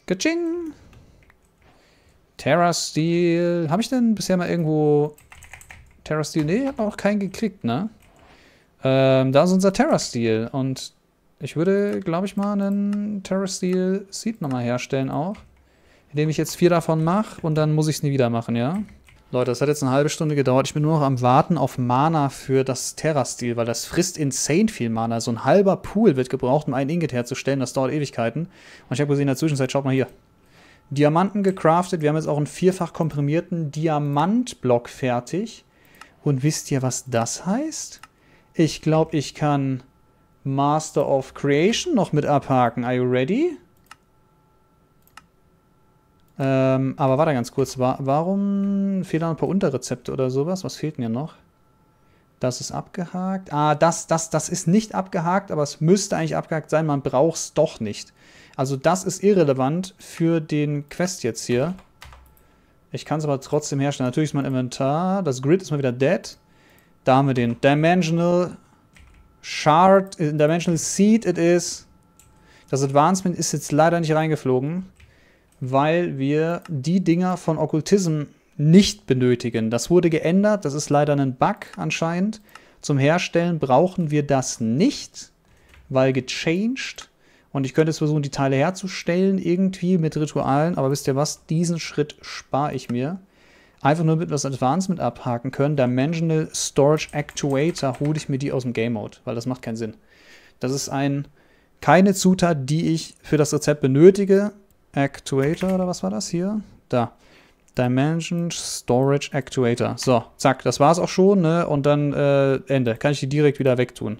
Kaching! Terra Steel. Habe ich denn bisher mal irgendwo Terra Steel? Nee, habe auch keinen gekriegt, ne? Ähm, da ist unser Terra Steel. Und ich würde, glaube ich, mal einen Terra Steel Seed nochmal herstellen auch. Indem ich jetzt vier davon mache und dann muss ich es nie wieder machen, ja? Leute, das hat jetzt eine halbe Stunde gedauert. Ich bin nur noch am Warten auf Mana für das Terra-Stil, weil das frisst insane viel Mana. So ein halber Pool wird gebraucht, um einen Ingot herzustellen. Das dauert Ewigkeiten. Und ich habe gesehen, in der Zwischenzeit, schaut mal hier. Diamanten gecraftet. Wir haben jetzt auch einen vierfach komprimierten Diamantblock fertig. Und wisst ihr, was das heißt? Ich glaube, ich kann Master of Creation noch mit abhaken. Are you ready? Ähm, aber warte ganz kurz, wa warum fehlen ein paar Unterrezepte oder sowas? Was fehlt denn hier noch? Das ist abgehakt. Ah, das, das, das ist nicht abgehakt, aber es müsste eigentlich abgehakt sein. Man braucht es doch nicht. Also das ist irrelevant für den Quest jetzt hier. Ich kann es aber trotzdem herstellen. Natürlich ist mein Inventar. Das Grid ist mal wieder dead. Da haben wir den Dimensional Shard, äh, Dimensional Seed it is. Das Advancement ist jetzt leider nicht reingeflogen weil wir die Dinger von Okkultism nicht benötigen. Das wurde geändert, das ist leider ein Bug anscheinend. Zum Herstellen brauchen wir das nicht, weil gechanged. Und ich könnte jetzt versuchen, die Teile herzustellen, irgendwie mit Ritualen. Aber wisst ihr was? Diesen Schritt spare ich mir. Einfach nur mit was Advanced mit abhaken können. Dimensional Storage Actuator hole ich mir die aus dem Game Mode, weil das macht keinen Sinn. Das ist ein, keine Zutat, die ich für das Rezept benötige. Actuator oder was war das hier? Da. Dimension Storage Actuator. So, zack, das war's auch schon, ne? Und dann äh, Ende. Kann ich die direkt wieder wegtun.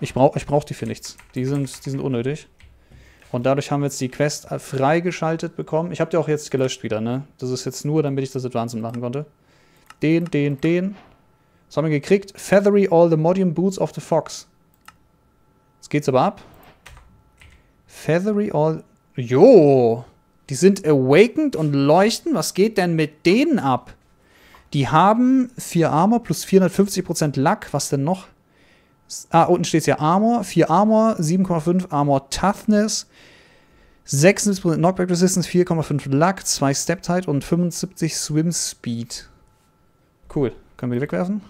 Ich brauche ich brauch die für nichts. Die sind, die sind unnötig. Und dadurch haben wir jetzt die Quest äh, freigeschaltet bekommen. Ich habe die auch jetzt gelöscht wieder, ne? Das ist jetzt nur, damit ich das Advanced machen konnte. Den, den, den. Was haben wir gekriegt? Feathery all the modium boots of the fox. Jetzt geht's aber ab. Feathery all... Jo, die sind awakened und leuchten. Was geht denn mit denen ab? Die haben 4 Armor plus 450% Luck. Was denn noch? Ah, unten steht ja Armor. 4 Armor, 7,5 Armor Toughness, 76% Knockback Resistance, 4,5 Luck, 2 Step Tide und 75 Swim Speed. Cool. Können wir die wegwerfen?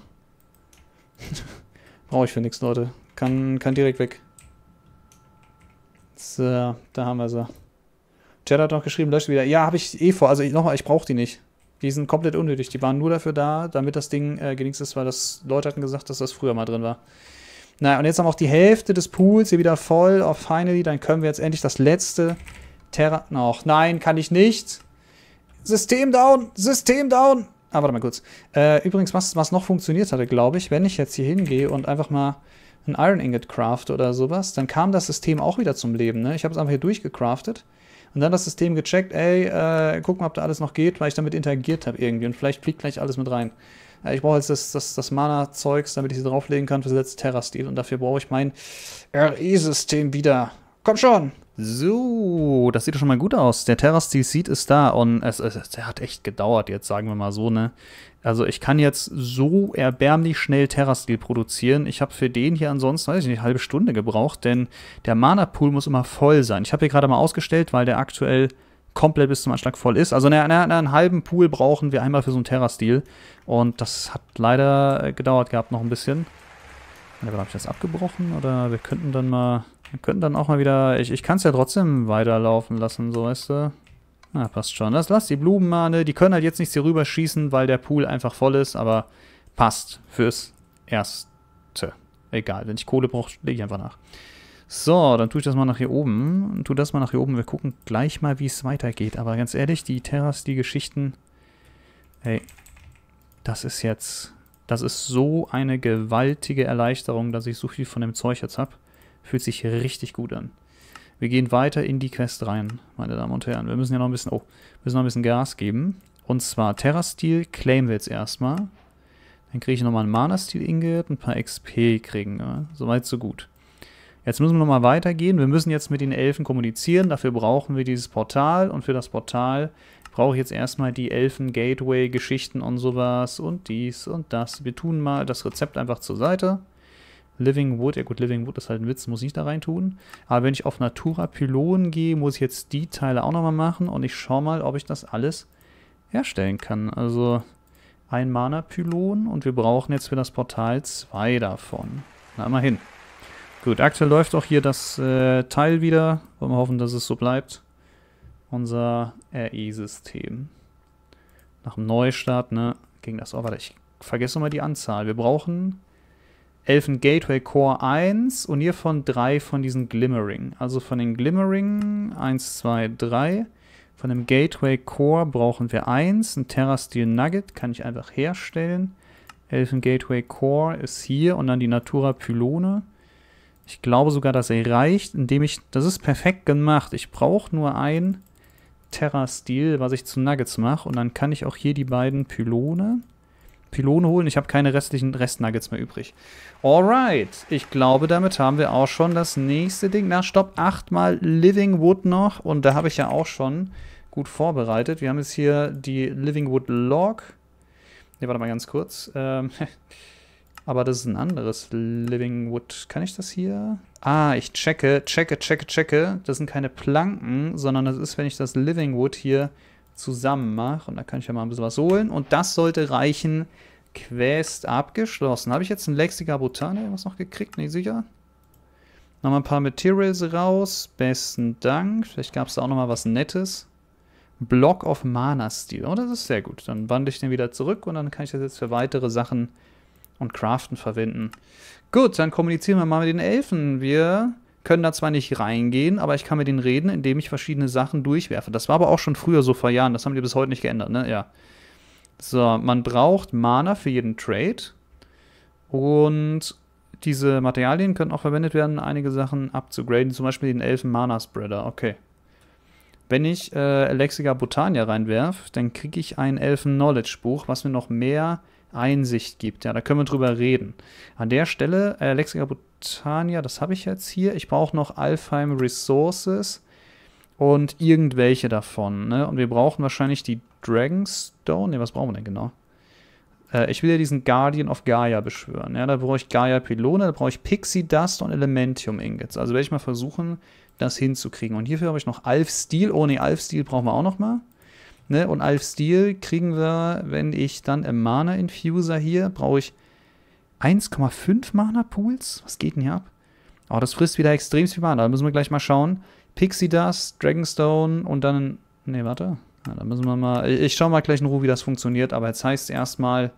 <laughs> Brauche ich für nichts, Leute. Kann, kann direkt weg. So, äh, da haben wir sie. Chad hat noch geschrieben, löscht wieder. Ja, habe ich eh vor. Also nochmal, ich brauche die nicht. Die sind komplett unnötig. Die waren nur dafür da, damit das Ding äh, gelinkst ist, weil das Leute hatten gesagt, dass das früher mal drin war. Naja, und jetzt haben wir auch die Hälfte des Pools hier wieder voll. Auf Finally, dann können wir jetzt endlich das letzte Terra... Noch. Nein, kann ich nicht. System down! System down! Ah, warte mal kurz. Äh, übrigens, was, was noch funktioniert hatte, glaube ich, wenn ich jetzt hier hingehe und einfach mal ein Iron Ingot craft oder sowas, dann kam das System auch wieder zum Leben. Ne? Ich habe es einfach hier durchgecraftet und dann das System gecheckt, ey, äh, mal, ob da alles noch geht, weil ich damit interagiert habe irgendwie und vielleicht fliegt gleich alles mit rein. Äh, ich brauche jetzt das, das, das Mana-Zeugs, damit ich sie drauflegen kann für das letzte Terra-Stil und dafür brauche ich mein RE-System wieder. Komm schon! So, das sieht schon mal gut aus. Der Terras Seed ist da und es, es, es hat echt gedauert jetzt, sagen wir mal so, ne? Also ich kann jetzt so erbärmlich schnell Terrastil produzieren. Ich habe für den hier ansonsten, weiß ich nicht, eine halbe Stunde gebraucht, denn der Mana-Pool muss immer voll sein. Ich habe hier gerade mal ausgestellt, weil der aktuell komplett bis zum Anschlag voll ist. Also na, na, einen halben Pool brauchen wir einmal für so einen Terrastil. Und das hat leider äh, gedauert gehabt noch ein bisschen. Habe ich das abgebrochen? Oder wir könnten dann mal... Wir könnten dann auch mal wieder... Ich, ich kann es ja trotzdem weiterlaufen lassen, so weißt du. Na, ah, passt schon. Das lass die Blumen mal, ne? Die können halt jetzt nicht hier rüberschießen, weil der Pool einfach voll ist, aber passt fürs Erste. Egal, wenn ich Kohle brauche, lege ich einfach nach. So, dann tue ich das mal nach hier oben. tue das mal nach hier oben. Wir gucken gleich mal, wie es weitergeht. Aber ganz ehrlich, die Terras, die Geschichten... Ey, das ist jetzt... Das ist so eine gewaltige Erleichterung, dass ich so viel von dem Zeug jetzt habe. Fühlt sich richtig gut an. Wir gehen weiter in die Quest rein, meine Damen und Herren. Wir müssen ja noch ein bisschen, oh, müssen noch ein bisschen Gas geben. Und zwar Terra-Stil claimen wir jetzt erstmal. Dann kriege ich nochmal einen Mana-Stil-Ingot, ein paar XP kriegen wir. Soweit, so gut. Jetzt müssen wir nochmal weitergehen. Wir müssen jetzt mit den Elfen kommunizieren. Dafür brauchen wir dieses Portal. Und für das Portal brauche ich jetzt erstmal die Elfen-Gateway-Geschichten und sowas und dies und das. Wir tun mal das Rezept einfach zur Seite. Living Wood, ja gut, Living Wood ist halt ein Witz, muss ich da rein tun. Aber wenn ich auf Natura Pylon gehe, muss ich jetzt die Teile auch nochmal machen und ich schaue mal, ob ich das alles herstellen kann. Also ein Mana-Pylon und wir brauchen jetzt für das Portal zwei davon. Na, immerhin. Gut, aktuell läuft auch hier das äh, Teil wieder. Wollen wir hoffen, dass es so bleibt. Unser RE-System. Nach dem Neustart, ne, ging das auch. Oh, warte, ich vergesse mal die Anzahl. Wir brauchen Elfen Gateway Core 1 und hiervon drei von diesen Glimmering. Also von den Glimmering 1, 2, 3. Von dem Gateway Core brauchen wir 1. Ein Terra Steel Nugget kann ich einfach herstellen. Elfen Gateway Core ist hier und dann die Natura Pylone. Ich glaube sogar, dass er reicht, indem ich... Das ist perfekt gemacht. Ich brauche nur ein Terra Steel, was ich zu Nuggets mache. Und dann kann ich auch hier die beiden Pylone... Pylon holen. Ich habe keine restlichen Restnuggets mehr übrig. Alright. Ich glaube, damit haben wir auch schon das nächste Ding. Na, stopp. Achtmal Living Wood noch. Und da habe ich ja auch schon gut vorbereitet. Wir haben jetzt hier die Living Wood Log. Ne, warte mal ganz kurz. Ähm, <laughs> aber das ist ein anderes Living Wood. Kann ich das hier? Ah, ich checke, checke, checke, checke. Das sind keine Planken, sondern das ist, wenn ich das Living Wood hier zusammen mache. Und da kann ich ja mal ein bisschen was holen. Und das sollte reichen. Quest abgeschlossen. Habe ich jetzt ein Lexica Botane was noch gekriegt? Nicht sicher. Nochmal ein paar Materials raus. Besten Dank. Vielleicht gab es da auch nochmal was Nettes. Block of Mana Steel. Oh, das ist sehr gut. Dann wandle ich den wieder zurück und dann kann ich das jetzt für weitere Sachen und Craften verwenden. Gut, dann kommunizieren wir mal mit den Elfen. Wir können da zwar nicht reingehen, aber ich kann mit denen reden, indem ich verschiedene Sachen durchwerfe. Das war aber auch schon früher so vor Jahren. Das haben die bis heute nicht geändert, ne? Ja. So, man braucht Mana für jeden Trade. Und diese Materialien können auch verwendet werden, einige Sachen abzugraden. Zum Beispiel den Elfen Mana Spreader. Okay. Wenn ich äh, Alexiga Botania reinwerfe, dann kriege ich ein Elfen Knowledge Buch, was mir noch mehr Einsicht gibt. Ja, da können wir drüber reden. An der Stelle, äh, Lexica Botania, das habe ich jetzt hier. Ich brauche noch Alfheim Resources und irgendwelche davon. Ne? Und wir brauchen wahrscheinlich die Dragonstone. Ne, was brauchen wir denn genau? Äh, ich will ja diesen Guardian of Gaia beschwören. Ja, da brauche ich Gaia Pylone, da brauche ich Pixie Dust und Elementium Ingots. Also werde ich mal versuchen, das hinzukriegen. Und hierfür habe ich noch Alf Steel. Oh ne, Alf Steel brauchen wir auch noch mal. Ne? Und Alf Steel kriegen wir, wenn ich dann im Mana Infuser hier, brauche ich 1,5 Mana Pools. Was geht denn hier ab? Oh, das frisst wieder extrem viel Mana. Da müssen wir gleich mal schauen. Pixie Dust, Dragonstone und dann. Ne, warte. Ja, da müssen wir mal. Ich schaue mal gleich in Ruhe, wie das funktioniert. Aber jetzt heißt es erstmal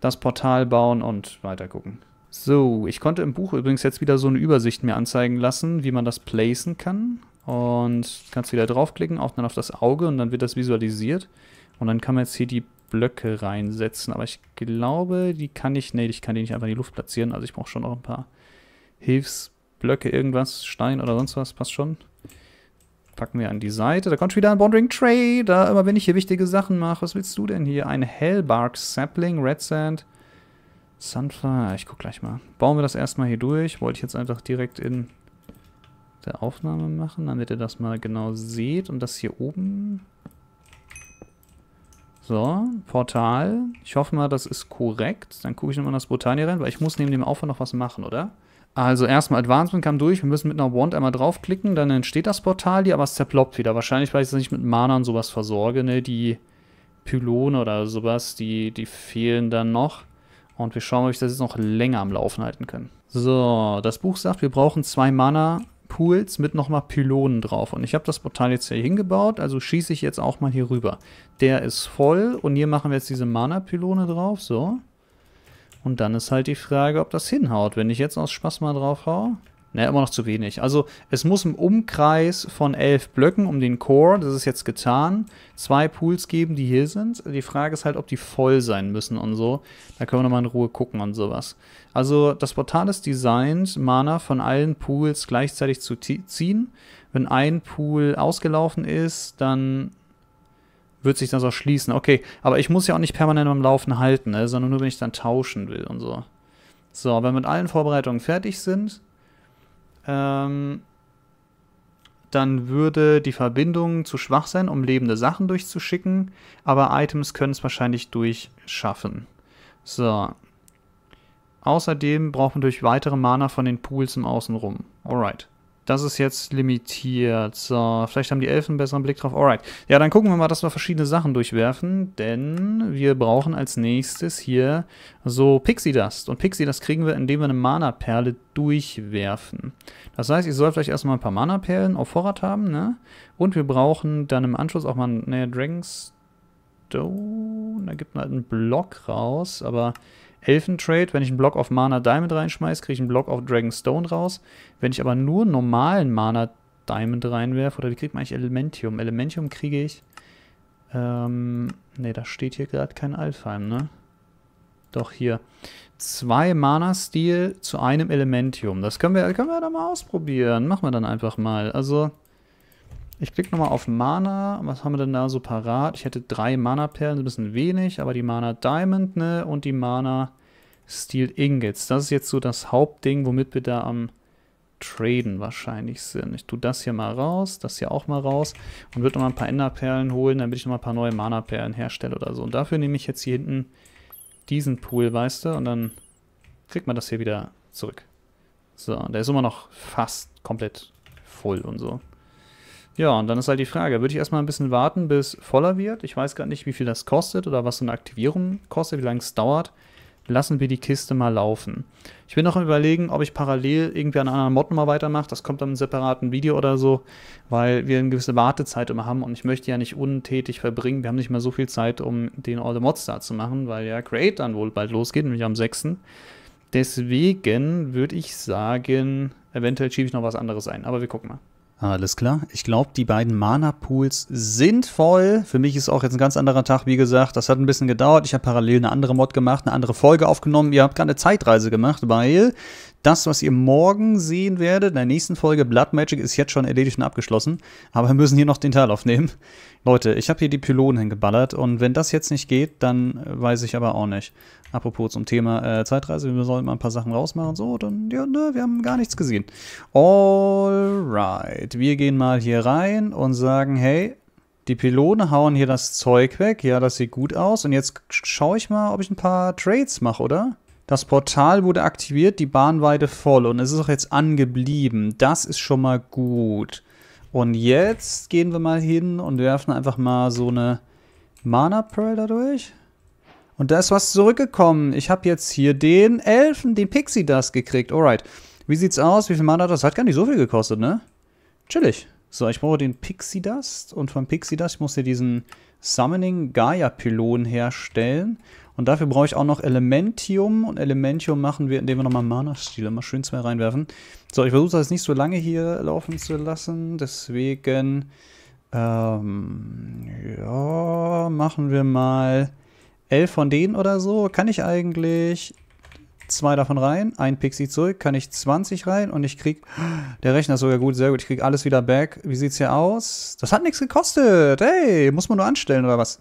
das Portal bauen und weiter gucken. So, ich konnte im Buch übrigens jetzt wieder so eine Übersicht mir anzeigen lassen, wie man das placen kann. Und kannst wieder draufklicken, auch dann auf das Auge und dann wird das visualisiert. Und dann kann man jetzt hier die Blöcke reinsetzen. Aber ich glaube, die kann ich, nee, ich kann die nicht einfach in die Luft platzieren. Also ich brauche schon noch ein paar Hilfsblöcke, irgendwas, Stein oder sonst was, passt schon. Packen wir an die Seite. Da kommt schon wieder ein Tray. Da Immer wenn ich hier wichtige Sachen mache. Was willst du denn hier? Ein Hellbark Sapling, Red Sand, Sunflower. Ich guck gleich mal. Bauen wir das erstmal hier durch. Wollte ich jetzt einfach direkt in der Aufnahme machen, damit ihr das mal genau seht. Und das hier oben. So, Portal. Ich hoffe mal, das ist korrekt. Dann gucke ich nochmal in das Portal hier rein, weil ich muss neben dem Aufwand noch was machen, oder? Also erstmal Advancement kam durch, wir müssen mit einer Wand einmal draufklicken, dann entsteht das Portal hier, aber es zerploppt wieder. Wahrscheinlich, weil ich es nicht mit Mana und sowas versorge, ne? Die Pylone oder sowas, die, die fehlen dann noch. Und wir schauen, ob ich das jetzt noch länger am Laufen halten kann. So, das Buch sagt, wir brauchen zwei Mana Pools mit nochmal Pylonen drauf. Und ich habe das Portal jetzt hier hingebaut, also schieße ich jetzt auch mal hier rüber. Der ist voll und hier machen wir jetzt diese Mana-Pylone drauf, so. Und dann ist halt die Frage, ob das hinhaut. Wenn ich jetzt aus Spaß mal drauf haue, Ne, immer noch zu wenig. Also es muss im Umkreis von elf Blöcken um den Core, das ist jetzt getan, zwei Pools geben, die hier sind. Die Frage ist halt, ob die voll sein müssen und so. Da können wir nochmal in Ruhe gucken und sowas. Also das Portal ist designt, Mana von allen Pools gleichzeitig zu ziehen. Wenn ein Pool ausgelaufen ist, dann wird sich das auch schließen. Okay, aber ich muss ja auch nicht permanent am Laufen halten, ne, sondern nur, wenn ich dann tauschen will und so. So, wenn wir mit allen Vorbereitungen fertig sind, ähm, dann würde die Verbindung zu schwach sein, um lebende Sachen durchzuschicken, aber Items können es wahrscheinlich durchschaffen. So. Außerdem braucht man durch weitere Mana von den Pools im Außenrum. Alright. Das ist jetzt limitiert. So, vielleicht haben die Elfen einen besseren Blick drauf. Alright. Ja, dann gucken wir mal, dass wir verschiedene Sachen durchwerfen, denn wir brauchen als nächstes hier so Pixie Dust. Und Pixie Dust kriegen wir, indem wir eine Mana-Perle durchwerfen. Das heißt, ich soll vielleicht erstmal ein paar Mana-Perlen auf Vorrat haben, ne? Und wir brauchen dann im Anschluss auch mal, naja, Dragonstone. Da gibt man halt einen Block raus, aber Elfen-Trade, wenn ich einen Block auf Mana Diamond reinschmeiße, kriege ich einen Block auf Dragonstone raus. Wenn ich aber nur normalen Mana Diamond reinwerfe, oder wie kriegt man eigentlich Elementium? Elementium kriege ich... Ähm, ne, da steht hier gerade kein Alfheim, ne? Doch, hier. Zwei Mana-Stil zu einem Elementium. Das können wir, können wir da mal ausprobieren. Machen wir dann einfach mal. Also, ich klicke nochmal auf Mana. Was haben wir denn da so parat? Ich hätte drei Mana-Perlen, ein bisschen wenig, aber die Mana Diamond, ne? Und die Mana Steel Ingots. Das ist jetzt so das Hauptding, womit wir da am Traden wahrscheinlich sind. Ich tue das hier mal raus, das hier auch mal raus und würde nochmal ein paar Enderperlen holen, damit ich nochmal ein paar neue Mana-Perlen herstelle oder so. Und dafür nehme ich jetzt hier hinten diesen Pool, weißt du, und dann kriegt man das hier wieder zurück. So, der ist immer noch fast komplett voll und so. Ja, und dann ist halt die Frage, würde ich erstmal ein bisschen warten, bis voller wird? Ich weiß gar nicht, wie viel das kostet oder was so eine Aktivierung kostet, wie lange es dauert. Lassen wir die Kiste mal laufen. Ich bin noch am überlegen, ob ich parallel irgendwie an einer anderen Mod nochmal weitermache. Das kommt dann im separaten Video oder so, weil wir eine gewisse Wartezeit immer haben und ich möchte ja nicht untätig verbringen. Wir haben nicht mehr so viel Zeit, um den All the Mods da zu machen, weil ja Create dann wohl bald losgeht, nämlich am 6. Deswegen würde ich sagen, eventuell schiebe ich noch was anderes ein, aber wir gucken mal. Alles klar. Ich glaube, die beiden Mana-Pools sind voll. Für mich ist auch jetzt ein ganz anderer Tag, wie gesagt. Das hat ein bisschen gedauert. Ich habe parallel eine andere Mod gemacht, eine andere Folge aufgenommen. Ihr habt gerade eine Zeitreise gemacht, weil das, was ihr morgen sehen werdet, in der nächsten Folge Blood Magic, ist jetzt schon erledigt und abgeschlossen. Aber wir müssen hier noch den Teil aufnehmen. Leute, ich habe hier die Pylonen hingeballert und wenn das jetzt nicht geht, dann äh, weiß ich aber auch nicht. Apropos zum Thema äh, Zeitreise, wir sollen mal ein paar Sachen rausmachen. So, dann, ja, ne, wir haben gar nichts gesehen. Alright, wir gehen mal hier rein und sagen, hey, die Pylone hauen hier das Zeug weg. Ja, das sieht gut aus. Und jetzt schaue ich mal, ob ich ein paar Trades mache, oder? Das Portal wurde aktiviert, die Bahnweide voll und es ist auch jetzt angeblieben. Das ist schon mal gut. Und jetzt gehen wir mal hin und werfen einfach mal so eine Mana Pearl dadurch. Und da ist was zurückgekommen. Ich habe jetzt hier den Elfen, den Pixie Dust gekriegt. Alright. Wie sieht's aus? Wie viel Mana hat das? Hat gar nicht so viel gekostet, ne? Chillig. So, ich brauche den Pixie Dust. Und vom Pixie Dust, ich hier diesen Summoning Gaia Pylon herstellen. Und dafür brauche ich auch noch Elementium. Und Elementium machen wir, indem wir nochmal Mana-Stile mal schön zwei reinwerfen. So, ich versuche das jetzt nicht so lange hier laufen zu lassen. Deswegen, ähm, ja, machen wir mal elf von denen oder so. Kann ich eigentlich zwei davon rein, ein Pixie zurück, kann ich 20 rein und ich krieg, der Rechner ist sogar gut, sehr gut, ich krieg alles wieder back. Wie sieht's hier aus? Das hat nichts gekostet, hey, muss man nur anstellen oder was?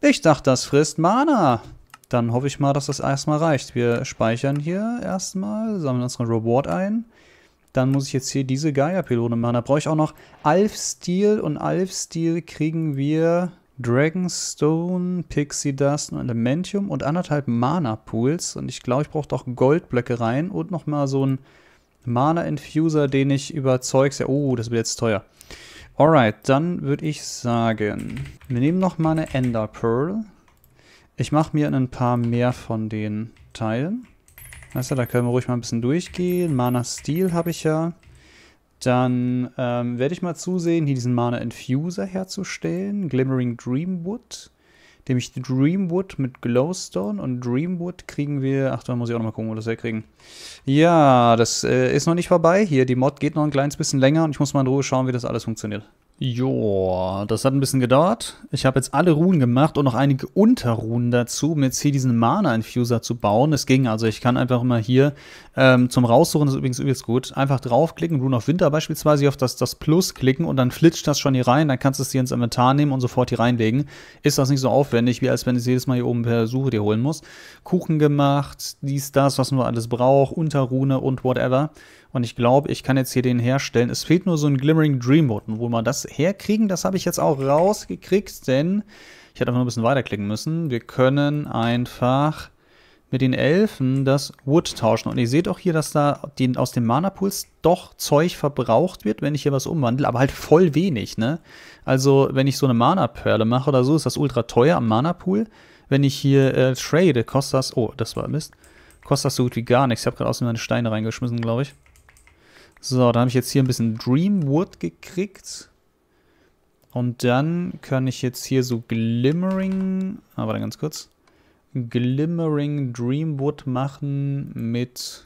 Ich dachte, das frisst Mana dann hoffe ich mal, dass das erstmal reicht. Wir speichern hier erstmal, sammeln unseren Reward ein. Dann muss ich jetzt hier diese Gaia-Pylone machen. Da brauche ich auch noch Alf Steel und Alf Steel kriegen wir Dragonstone, Pixie Dust und Elementium und anderthalb Mana-Pools. Und ich glaube, ich brauche doch Goldblöcke rein und nochmal so einen Mana-Infuser, den ich überzeugt. Zeugs... Oh, das wird jetzt teuer. Alright, dann würde ich sagen, wir nehmen nochmal eine Ender Pearl ich mache mir ein paar mehr von den Teilen. Weißt du, da können wir ruhig mal ein bisschen durchgehen. Mana Steel habe ich ja. Dann ähm, werde ich mal zusehen, hier diesen Mana Infuser herzustellen. Glimmering Dreamwood. Nämlich Dreamwood mit Glowstone und Dreamwood kriegen wir. Ach, da muss ich auch nochmal gucken, wo wir das herkriegen. Ja, das äh, ist noch nicht vorbei hier. Die Mod geht noch ein kleines bisschen länger und ich muss mal in Ruhe schauen, wie das alles funktioniert. Joa, das hat ein bisschen gedauert. Ich habe jetzt alle Runen gemacht und noch einige Unterrunen dazu, um jetzt hier diesen Mana-Infuser zu bauen. Es ging also, ich kann einfach immer hier ähm, zum Raussuchen, das ist übrigens übrigens gut, einfach draufklicken, Rune of Winter beispielsweise, auf das, das Plus klicken und dann flitscht das schon hier rein. Dann kannst du es dir ins Inventar nehmen und sofort hier reinlegen. Ist das nicht so aufwendig, wie als wenn ich es jedes Mal hier oben per Suche dir holen muss. Kuchen gemacht, dies, das, was man alles braucht, Unterrune und whatever. Und ich glaube, ich kann jetzt hier den herstellen. Es fehlt nur so ein Glimmering Dream Und wo wir das herkriegen. Das habe ich jetzt auch rausgekriegt, denn ich hätte einfach nur ein bisschen weiterklicken müssen. Wir können einfach mit den Elfen das Wood tauschen. Und ihr seht auch hier, dass da den, aus den Mana-Pools doch Zeug verbraucht wird, wenn ich hier was umwandle, aber halt voll wenig, ne? Also, wenn ich so eine Mana-Perle mache oder so, ist das ultra teuer am Mana-Pool. Wenn ich hier äh, trade, kostet das, oh, das war Mist, kostet das so gut wie gar nichts. Ich habe gerade aus meine Steine reingeschmissen, glaube ich. So, dann habe ich jetzt hier ein bisschen Dreamwood gekriegt. Und dann kann ich jetzt hier so Glimmering, aber ah, dann ganz kurz, Glimmering Dreamwood machen mit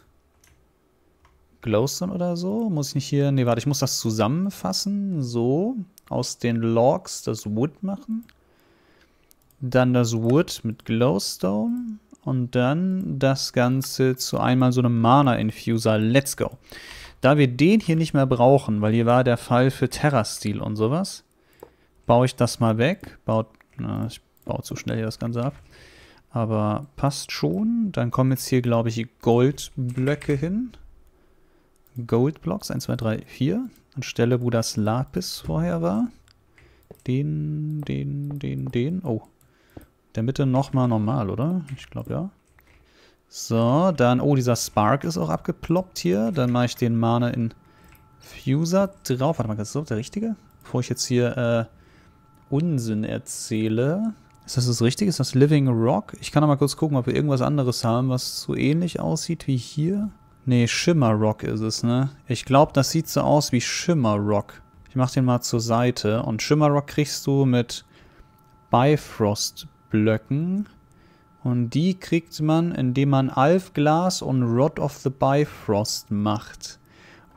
Glowstone oder so. Muss ich nicht hier, Ne, warte, ich muss das zusammenfassen, so, aus den Logs das Wood machen. Dann das Wood mit Glowstone und dann das Ganze zu einmal so einem Mana-Infuser. Let's go. Da wir den hier nicht mehr brauchen, weil hier war der Fall für Terra-Stil und sowas, baue ich das mal weg. Baut, na, ich baue zu schnell hier das Ganze ab. Aber passt schon. Dann kommen jetzt hier, glaube ich, Goldblöcke hin. Goldblocks, 1, 2, 3, 4. Anstelle, wo das Lapis vorher war. Den, den, den, den. Oh. Der Mitte nochmal normal, oder? Ich glaube, ja. So, dann, oh, dieser Spark ist auch abgeploppt hier. Dann mache ich den Mana in Fuser drauf. Warte mal, ist das der richtige? Bevor ich jetzt hier äh, Unsinn erzähle. Ist das das Richtige? Ist das Living Rock? Ich kann noch mal kurz gucken, ob wir irgendwas anderes haben, was so ähnlich aussieht wie hier. Nee, Shimmer Rock ist es, ne? Ich glaube, das sieht so aus wie Shimmer Rock. Ich mache den mal zur Seite. Und Shimmer Rock kriegst du mit Bifrost-Blöcken. Und die kriegt man, indem man Alfglas und Rod of the Bifrost macht.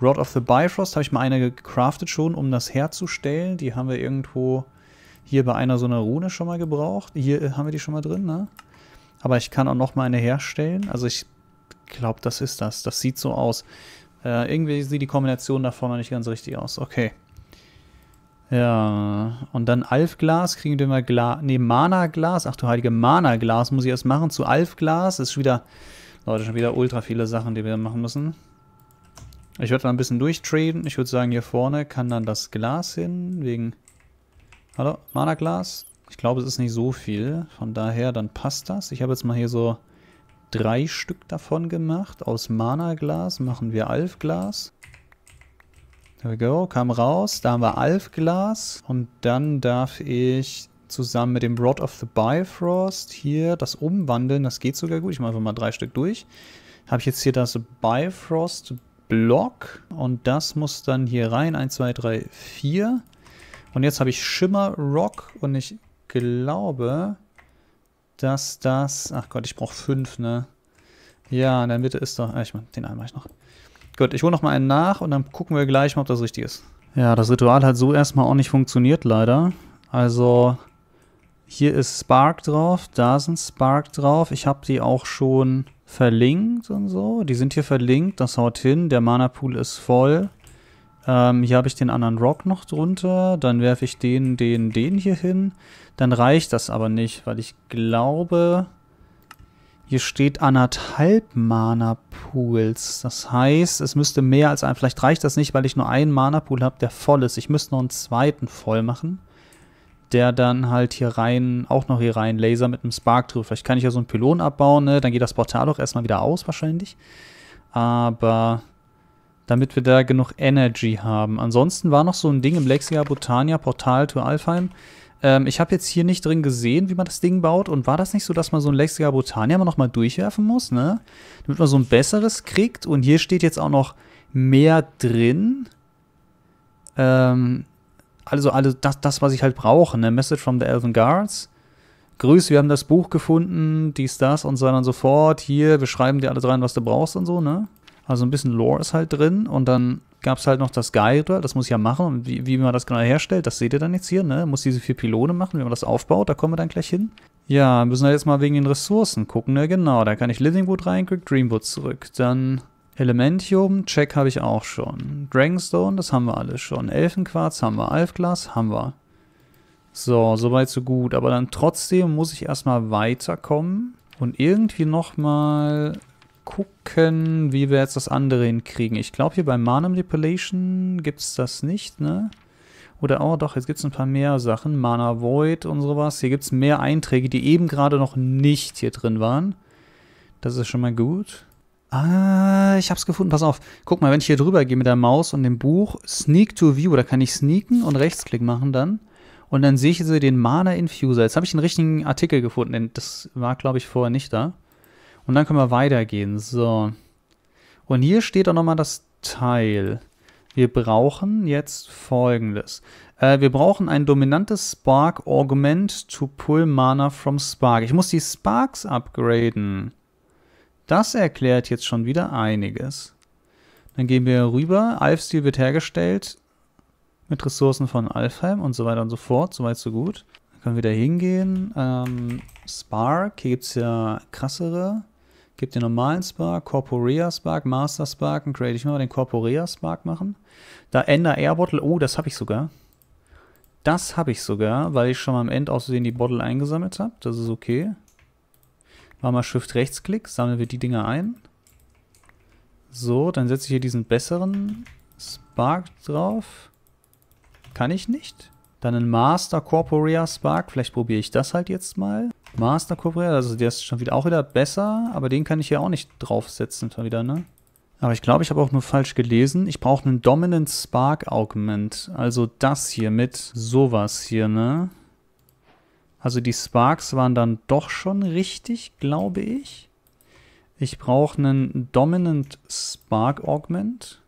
Rod of the Bifrost habe ich mal eine gecraftet schon, um das herzustellen. Die haben wir irgendwo hier bei einer so einer Rune schon mal gebraucht. Hier äh, haben wir die schon mal drin, ne? Aber ich kann auch noch mal eine herstellen. Also ich glaube, das ist das. Das sieht so aus. Äh, irgendwie sieht die Kombination davon noch nicht ganz richtig aus. Okay. Ja, und dann Alfglas kriegen wir mal Glas. Ne, Mana-Glas. Ach du heilige Mana-Glas muss ich erst machen. Zu Alfglas ist schon wieder. Leute, schon wieder ultra viele Sachen, die wir machen müssen. Ich werde da ein bisschen durchtraden. Ich würde sagen, hier vorne kann dann das Glas hin. Wegen. Hallo, Mana-Glas. Ich glaube, es ist nicht so viel. Von daher, dann passt das. Ich habe jetzt mal hier so drei Stück davon gemacht. Aus Mana-Glas machen wir Alfglas. There we go, kam raus. Da haben wir Alfglas und dann darf ich zusammen mit dem Rod of the Bifrost hier das umwandeln. Das geht sogar gut. Ich mache einfach mal drei Stück durch. Habe ich jetzt hier das Bifrost Block und das muss dann hier rein. 1, 2, 3, 4. Und jetzt habe ich Schimmer Rock und ich glaube, dass das... Ach Gott, ich brauche fünf, ne? Ja, in der Mitte ist doch... Ah, ich meine, den einen mache ich noch. Gut, ich hole noch mal einen nach und dann gucken wir gleich mal, ob das richtig ist. Ja, das Ritual hat so erstmal auch nicht funktioniert, leider. Also, hier ist Spark drauf, da sind Spark drauf. Ich habe die auch schon verlinkt und so. Die sind hier verlinkt, das haut hin. Der Mana-Pool ist voll. Ähm, hier habe ich den anderen Rock noch drunter. Dann werfe ich den, den, den hier hin. Dann reicht das aber nicht, weil ich glaube, hier steht anderthalb Mana-Pools. Das heißt, es müsste mehr als ein. Vielleicht reicht das nicht, weil ich nur einen Mana-Pool habe, der voll ist. Ich müsste noch einen zweiten voll machen, der dann halt hier rein, auch noch hier rein Laser mit einem Spark drüber. Vielleicht kann ich ja so einen Pylon abbauen, ne? Dann geht das Portal auch erstmal wieder aus wahrscheinlich. Aber damit wir da genug Energy haben. Ansonsten war noch so ein Ding im Lexia Botania Portal to Alfheim. Ähm, ich habe jetzt hier nicht drin gesehen, wie man das Ding baut. Und war das nicht so, dass man so ein Lexica Botania mal nochmal durchwerfen muss, ne? Damit man so ein besseres kriegt. Und hier steht jetzt auch noch mehr drin. Ähm, also, also das, das, was ich halt brauche, ne? Message from the Elven Guards. Grüß, wir haben das Buch gefunden, dies, das und so weiter und so fort. Hier, wir schreiben dir alles rein, was du brauchst und so, ne? Also ein bisschen Lore ist halt drin und dann gab es halt noch das Guide, das muss ich ja machen. Und wie, wie man das genau herstellt, das seht ihr dann jetzt hier, ne? Muss diese vier Pylone machen, wie man das aufbaut, da kommen wir dann gleich hin. Ja, müssen wir halt jetzt mal wegen den Ressourcen gucken, ne? Genau, da kann ich Livingwood rein, krieg Dreamwood zurück. Dann Elementium, Check habe ich auch schon. Dragonstone, das haben wir alles schon. Elfenquarz haben wir. Alfglas haben wir. So, soweit so gut. Aber dann trotzdem muss ich erstmal weiterkommen und irgendwie nochmal gucken, wie wir jetzt das andere hinkriegen. Ich glaube, hier bei Mana Manipulation gibt es das nicht, ne? Oder, oh doch, jetzt gibt es ein paar mehr Sachen. Mana Void und sowas. Hier gibt es mehr Einträge, die eben gerade noch nicht hier drin waren. Das ist schon mal gut. Ah, ich habe es gefunden. Pass auf. Guck mal, wenn ich hier drüber gehe mit der Maus und dem Buch, Sneak to View, da kann ich sneaken und Rechtsklick machen dann. Und dann sehe ich hier den Mana Infuser. Jetzt habe ich einen richtigen Artikel gefunden, denn das war, glaube ich, vorher nicht da. Und dann können wir weitergehen. So. Und hier steht auch nochmal das Teil. Wir brauchen jetzt folgendes. Äh, wir brauchen ein dominantes Spark Augment to pull Mana from Spark. Ich muss die Sparks upgraden. Das erklärt jetzt schon wieder einiges. Dann gehen wir rüber. Alfstil wird hergestellt mit Ressourcen von Alfheim und so weiter und so fort. Soweit so gut. Dann können wir da hingehen. Ähm, Spark, hier gibt es ja krassere gibt den normalen Spark, Corporea Spark, Master Spark und Create. Ich will mal den Corporea Spark machen. Da Ender Air Bottle. Oh, das habe ich sogar. Das habe ich sogar, weil ich schon mal am End aussehen die Bottle eingesammelt habe. Das ist okay. Machen wir Shift Rechtsklick, sammeln wir die Dinger ein. So, dann setze ich hier diesen besseren Spark drauf. Kann ich nicht. Dann ein Master Corporea Spark. Vielleicht probiere ich das halt jetzt mal. Master Corporeal, also der ist schon wieder auch wieder besser, aber den kann ich ja auch nicht draufsetzen schon wieder, ne? Aber ich glaube, ich habe auch nur falsch gelesen. Ich brauche einen Dominant Spark Augment, also das hier mit sowas hier, ne? Also die Sparks waren dann doch schon richtig, glaube ich. Ich brauche einen Dominant Spark Augment.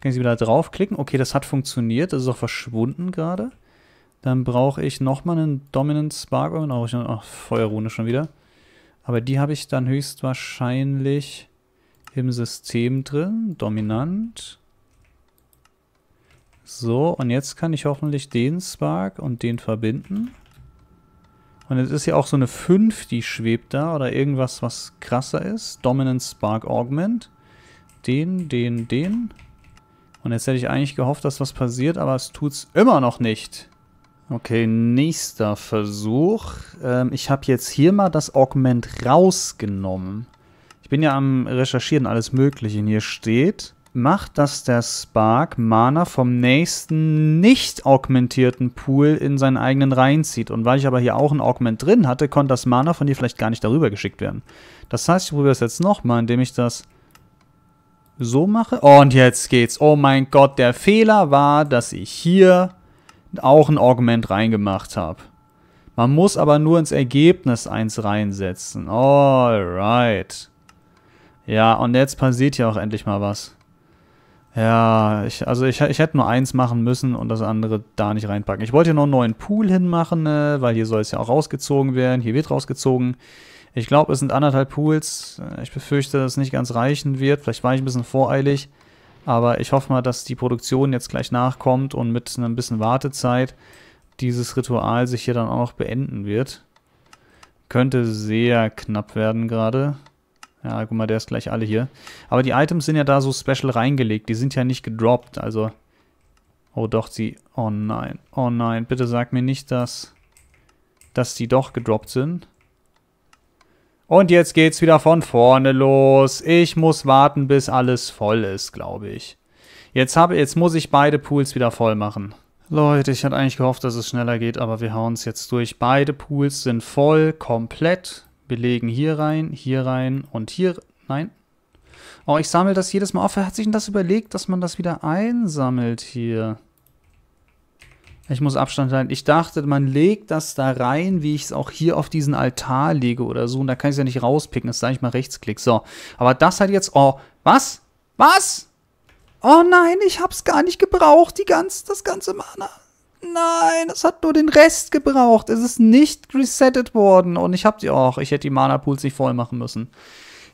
Kann ich sie wieder draufklicken? Okay, das hat funktioniert. Das ist auch verschwunden gerade. Dann brauche ich nochmal einen Dominant Spark und auch oh, Feuerrune schon wieder. Aber die habe ich dann höchstwahrscheinlich im System drin. Dominant. So, und jetzt kann ich hoffentlich den Spark und den verbinden. Und jetzt ist hier auch so eine 5, die schwebt da. Oder irgendwas, was krasser ist. Dominant Spark Augment. Den, den, den. Und jetzt hätte ich eigentlich gehofft, dass was passiert, aber es tut es immer noch nicht. Okay, nächster Versuch. Ähm, ich habe jetzt hier mal das Augment rausgenommen. Ich bin ja am Recherchieren alles Mögliche. Hier steht, macht, dass der Spark Mana vom nächsten nicht augmentierten Pool in seinen eigenen reinzieht. Und weil ich aber hier auch ein Augment drin hatte, konnte das Mana von dir vielleicht gar nicht darüber geschickt werden. Das heißt, ich probiere es jetzt nochmal, indem ich das so mache. Und jetzt geht's. Oh mein Gott, der Fehler war, dass ich hier auch ein Augment reingemacht habe. Man muss aber nur ins Ergebnis eins reinsetzen. Alright. Ja, und jetzt passiert hier auch endlich mal was. Ja, ich, also ich, ich hätte nur eins machen müssen und das andere da nicht reinpacken. Ich wollte hier noch einen neuen Pool hinmachen, ne, weil hier soll es ja auch rausgezogen werden. Hier wird rausgezogen. Ich glaube, es sind anderthalb Pools. Ich befürchte, dass es nicht ganz reichen wird. Vielleicht war ich ein bisschen voreilig. Aber ich hoffe mal, dass die Produktion jetzt gleich nachkommt und mit ein bisschen Wartezeit dieses Ritual sich hier dann auch noch beenden wird. Könnte sehr knapp werden gerade. Ja, guck mal, der ist gleich alle hier. Aber die Items sind ja da so special reingelegt. Die sind ja nicht gedroppt, also... Oh doch, sie... Oh nein, oh nein, bitte sag mir nicht, dass... Dass die doch gedroppt sind. Und jetzt geht's wieder von vorne los. Ich muss warten, bis alles voll ist, glaube ich. Jetzt, hab, jetzt muss ich beide Pools wieder voll machen. Leute, ich hatte eigentlich gehofft, dass es schneller geht, aber wir hauen es jetzt durch. Beide Pools sind voll, komplett. Wir legen hier rein, hier rein und hier... Nein. Oh, ich sammle das jedes Mal auf. Wer hat sich denn das überlegt, dass man das wieder einsammelt hier? Ich muss Abstand halten. Ich dachte, man legt das da rein, wie ich es auch hier auf diesen Altar lege oder so. Und da kann ich es ja nicht rauspicken. Das sage ich mal Rechtsklick. So. Aber das hat jetzt. Oh, was? Was? Oh nein, ich hab's gar nicht gebraucht. Die ganz, das ganze Mana. Nein, es hat nur den Rest gebraucht. Es ist nicht resettet worden. Und ich hab die. Och, ich hätte die Mana-Pools nicht voll machen müssen.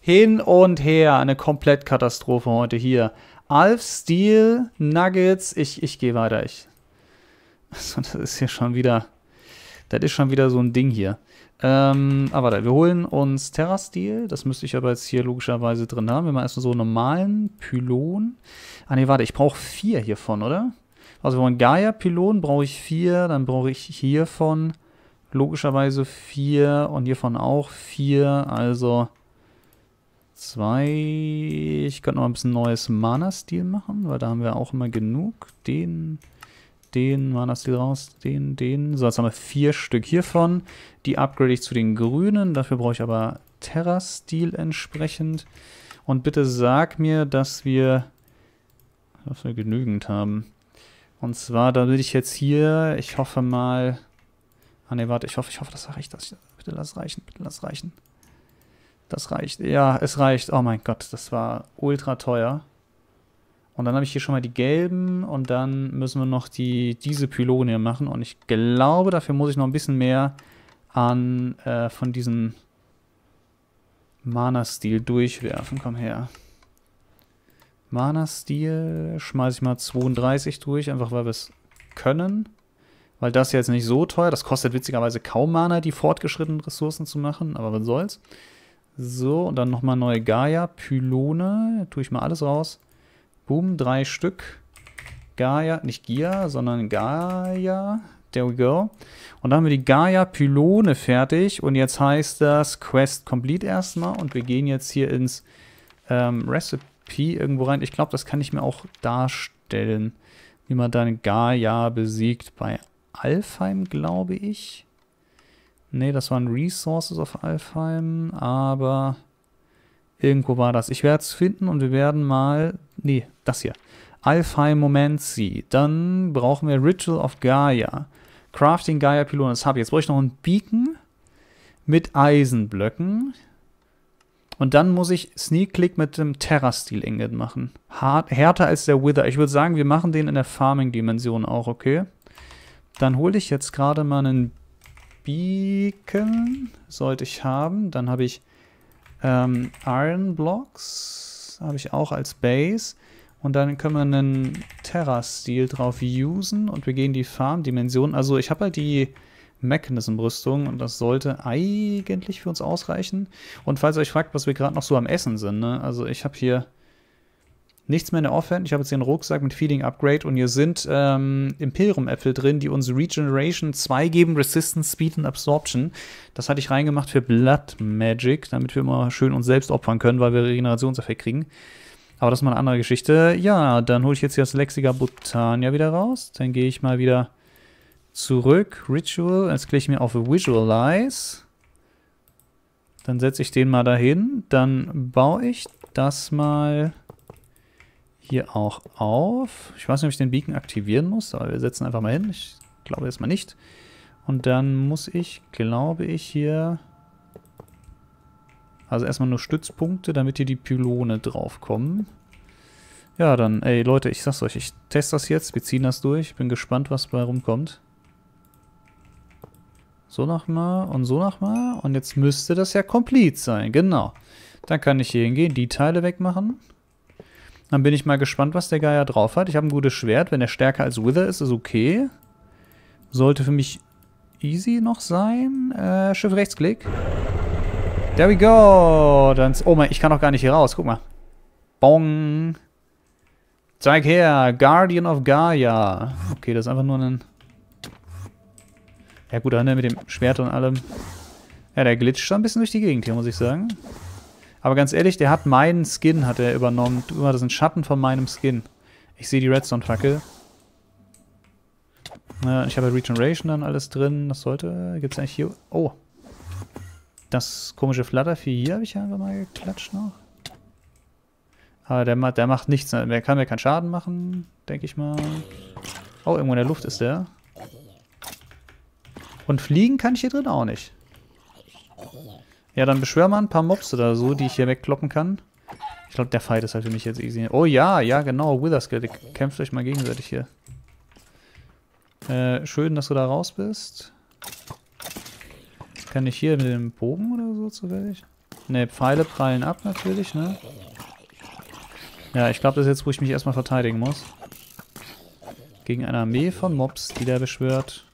Hin und her. Eine Komplettkatastrophe heute hier. Alf Steel, Nuggets. Ich, ich gehe weiter. Ich also <laughs> das ist hier schon wieder, das ist schon wieder so ein Ding hier. Ähm, aber ah, da, wir holen uns Terra-Stil. Das müsste ich aber jetzt hier logischerweise drin haben. Wir machen erstmal so einen normalen Pylon. Ah ne, warte, ich brauche vier hiervon, oder? Also wir wollen Gaia-Pylon, brauche ich vier. Dann brauche ich hiervon logischerweise vier und hiervon auch vier. Also zwei. Ich könnte noch ein bisschen neues Mana-Stil machen, weil da haben wir auch immer genug. Den den, waren das die raus, den, den. So, jetzt haben wir vier Stück hiervon. Die upgrade ich zu den grünen, dafür brauche ich aber Terra-Stil entsprechend. Und bitte sag mir, dass wir, dass wir genügend haben. Und zwar, damit ich jetzt hier, ich hoffe mal, ah ne, warte, ich hoffe, ich hoffe, das reicht. Das, bitte lass reichen, bitte lass reichen. Das reicht. Ja, es reicht. Oh mein Gott, das war ultra teuer. Und dann habe ich hier schon mal die gelben und dann müssen wir noch die, diese Pylone hier machen. Und ich glaube, dafür muss ich noch ein bisschen mehr an äh, von diesem Mana-Stil durchwerfen. Komm her. Mana-Stil schmeiße ich mal 32 durch, einfach weil wir es können. Weil das ist jetzt nicht so teuer. Das kostet witzigerweise kaum Mana, die fortgeschrittenen Ressourcen zu machen. Aber was soll's. So, und dann nochmal neue Gaia. Pylone. Tue ich mal alles raus. Boom, drei Stück. Gaia, nicht Gia, sondern Gaia. There we go. Und dann haben wir die Gaia-Pylone fertig. Und jetzt heißt das Quest Complete erstmal. Und wir gehen jetzt hier ins ähm, Recipe irgendwo rein. Ich glaube, das kann ich mir auch darstellen, wie man dann Gaia besiegt. Bei Alfheim, glaube ich. Ne, das waren Resources auf Alfheim. Aber Irgendwo war das. Ich werde es finden und wir werden mal. Nee, das hier. Alphai Momency. Dann brauchen wir Ritual of Gaia. Crafting Gaia Pylon. Das habe ich. Jetzt brauche ich noch einen Beacon mit Eisenblöcken. Und dann muss ich Sneak Click mit dem Terra Steel Ingot machen. Hart, härter als der Wither. Ich würde sagen, wir machen den in der Farming Dimension auch, okay? Dann hole ich jetzt gerade mal einen Beacon. Sollte ich haben. Dann habe ich ähm, Iron Blocks habe ich auch als Base. Und dann können wir einen Terra-Stil drauf usen und wir gehen die Farm-Dimension. Also ich habe halt die Mechanism-Rüstung und das sollte eigentlich für uns ausreichen. Und falls ihr euch fragt, was wir gerade noch so am Essen sind, ne? also ich habe hier nichts mehr in der Offhand. Ich habe jetzt hier einen Rucksack mit Feeding Upgrade und hier sind ähm, Imperium-Äpfel drin, die uns Regeneration 2 geben, Resistance, Speed und Absorption. Das hatte ich reingemacht für Blood Magic, damit wir immer schön uns selbst opfern können, weil wir Regenerationseffekt kriegen. Aber das ist mal eine andere Geschichte. Ja, dann hole ich jetzt hier das Lexiger Botania wieder raus. Dann gehe ich mal wieder zurück. Ritual. Jetzt klicke ich mir auf Visualize. Dann setze ich den mal dahin. Dann baue ich das mal hier auch auf. Ich weiß nicht, ob ich den Beacon aktivieren muss, aber wir setzen einfach mal hin. Ich glaube erstmal nicht. Und dann muss ich, glaube ich, hier... Also erstmal nur Stützpunkte, damit hier die Pylone draufkommen. Ja, dann, ey Leute, ich sag's euch, ich teste das jetzt, wir ziehen das durch. Bin gespannt, was bei rumkommt. So nochmal und so nochmal. Und jetzt müsste das ja komplett sein, genau. Dann kann ich hier hingehen, die Teile wegmachen. Dann bin ich mal gespannt, was der Geier drauf hat. Ich habe ein gutes Schwert. Wenn er stärker als Wither ist, ist okay. Sollte für mich easy noch sein. Äh, Schiff rechtsklick. There we go. Dann, oh mein, ich kann noch gar nicht hier raus. Guck mal. Bong. Zeig her. Guardian of Gaia. Okay, das ist einfach nur ein... Ja gut, dann mit dem Schwert und allem. Ja, der glitscht schon ein bisschen durch die Gegend hier, muss ich sagen. Aber ganz ehrlich, der hat meinen Skin, hat er übernommen. Du, das ist ein Schatten von meinem Skin. Ich sehe die Redstone-Fackel. Äh, ich habe Regeneration dann alles drin. Das sollte... Gibt es eigentlich hier... Oh. Das komische Fluttervieh hier habe ich einfach mal geklatscht noch. Aber der, der macht nichts. Ne? Der kann mir keinen Schaden machen, denke ich mal. Oh, irgendwo in der Luft ist der. Und fliegen kann ich hier drin auch nicht. Ja, dann beschwör mal ein paar Mobs oder so, die ich hier wegkloppen kann. Ich glaube, der Fight ist halt für mich jetzt easy. Oh ja, ja genau, Witherskill, kämpft euch mal gegenseitig hier. Äh, schön, dass du da raus bist. Kann ich hier mit dem Bogen oder so zufällig? Ne, Pfeile prallen ab natürlich, ne? Ja, ich glaube, das ist jetzt, wo ich mich erstmal verteidigen muss. Gegen eine Armee von Mobs, die der beschwört.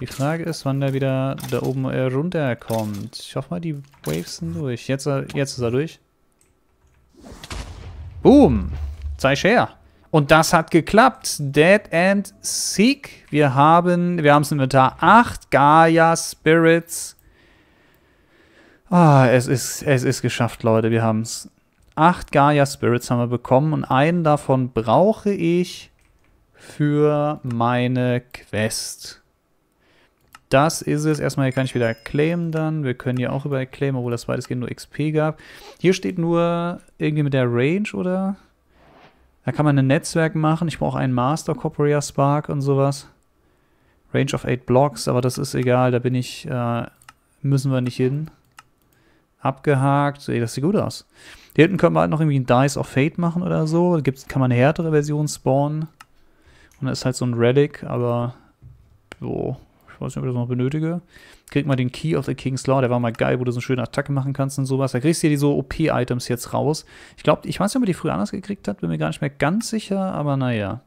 Die Frage ist, wann der wieder da oben äh, runterkommt. Ich hoffe mal, die Waves sind durch. Jetzt, äh, jetzt ist er durch. Boom! Zeig her! Und das hat geklappt. Dead and Seek. Wir haben, wir es im Inventar. 8 Gaia Spirits. Ah, es ist, es ist geschafft, Leute. Wir haben es. Acht Gaia Spirits haben wir bekommen und einen davon brauche ich für meine Quest. Das ist es. Erstmal hier kann ich wieder claimen dann. Wir können hier auch über claimen, obwohl das weitestgehend nur XP gab. Hier steht nur irgendwie mit der Range, oder? Da kann man ein Netzwerk machen. Ich brauche einen Master Corporea Spark und sowas. Range of 8 Blocks, aber das ist egal. Da bin ich, äh, müssen wir nicht hin. Abgehakt. Ey, das sieht gut aus. Hier hinten können wir halt noch irgendwie ein Dice of Fate machen oder so. Da gibt's, kann man eine härtere Version spawnen. Und da ist halt so ein Relic, aber... Boah. Ich weiß nicht, ob ich das noch benötige. Krieg mal den Key of the King's Law. Der war mal geil, wo du so eine schöne Attacke machen kannst und sowas. Da kriegst du ja diese OP-Items jetzt raus. Ich glaube, ich weiß nicht, ob man die früher anders gekriegt hat. Bin mir gar nicht mehr ganz sicher, aber naja.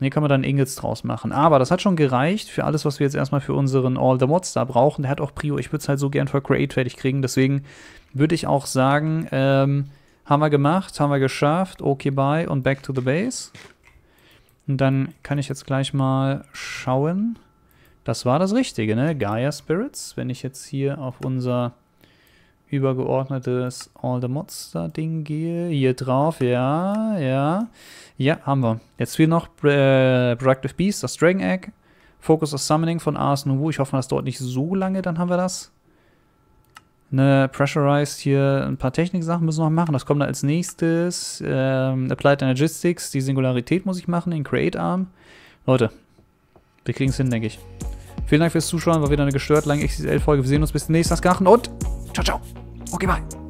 Hier kann man dann Ingots draus machen. Aber das hat schon gereicht für alles, was wir jetzt erstmal für unseren All the Mods da brauchen. Der hat auch Prio. Ich würde es halt so gern für Create fertig kriegen. Deswegen würde ich auch sagen, ähm, haben wir gemacht, haben wir geschafft. Okay, bye und back to the base. Und dann kann ich jetzt gleich mal schauen. Das war das Richtige, ne? Gaia Spirits. Wenn ich jetzt hier auf unser übergeordnetes All the Monster Ding gehe, hier drauf, ja, ja. Ja, haben wir. Jetzt fehlt noch äh, Productive Beast, das Dragon Egg. Focus of Summoning von Ars Wu, Ich hoffe, das dauert nicht so lange, dann haben wir das. Ne, Pressurized hier, ein paar Techniksachen müssen wir noch machen. Das kommt dann als nächstes. Ähm, Applied Energistics, die Singularität muss ich machen in Create Arm. Leute, wir kriegen es hin, denke ich. Vielen Dank fürs Zuschauen. War wieder eine gestört lange XXL-Folge. Wir sehen uns bis zum nächsten Krachen und ciao, ciao. Okay, bye.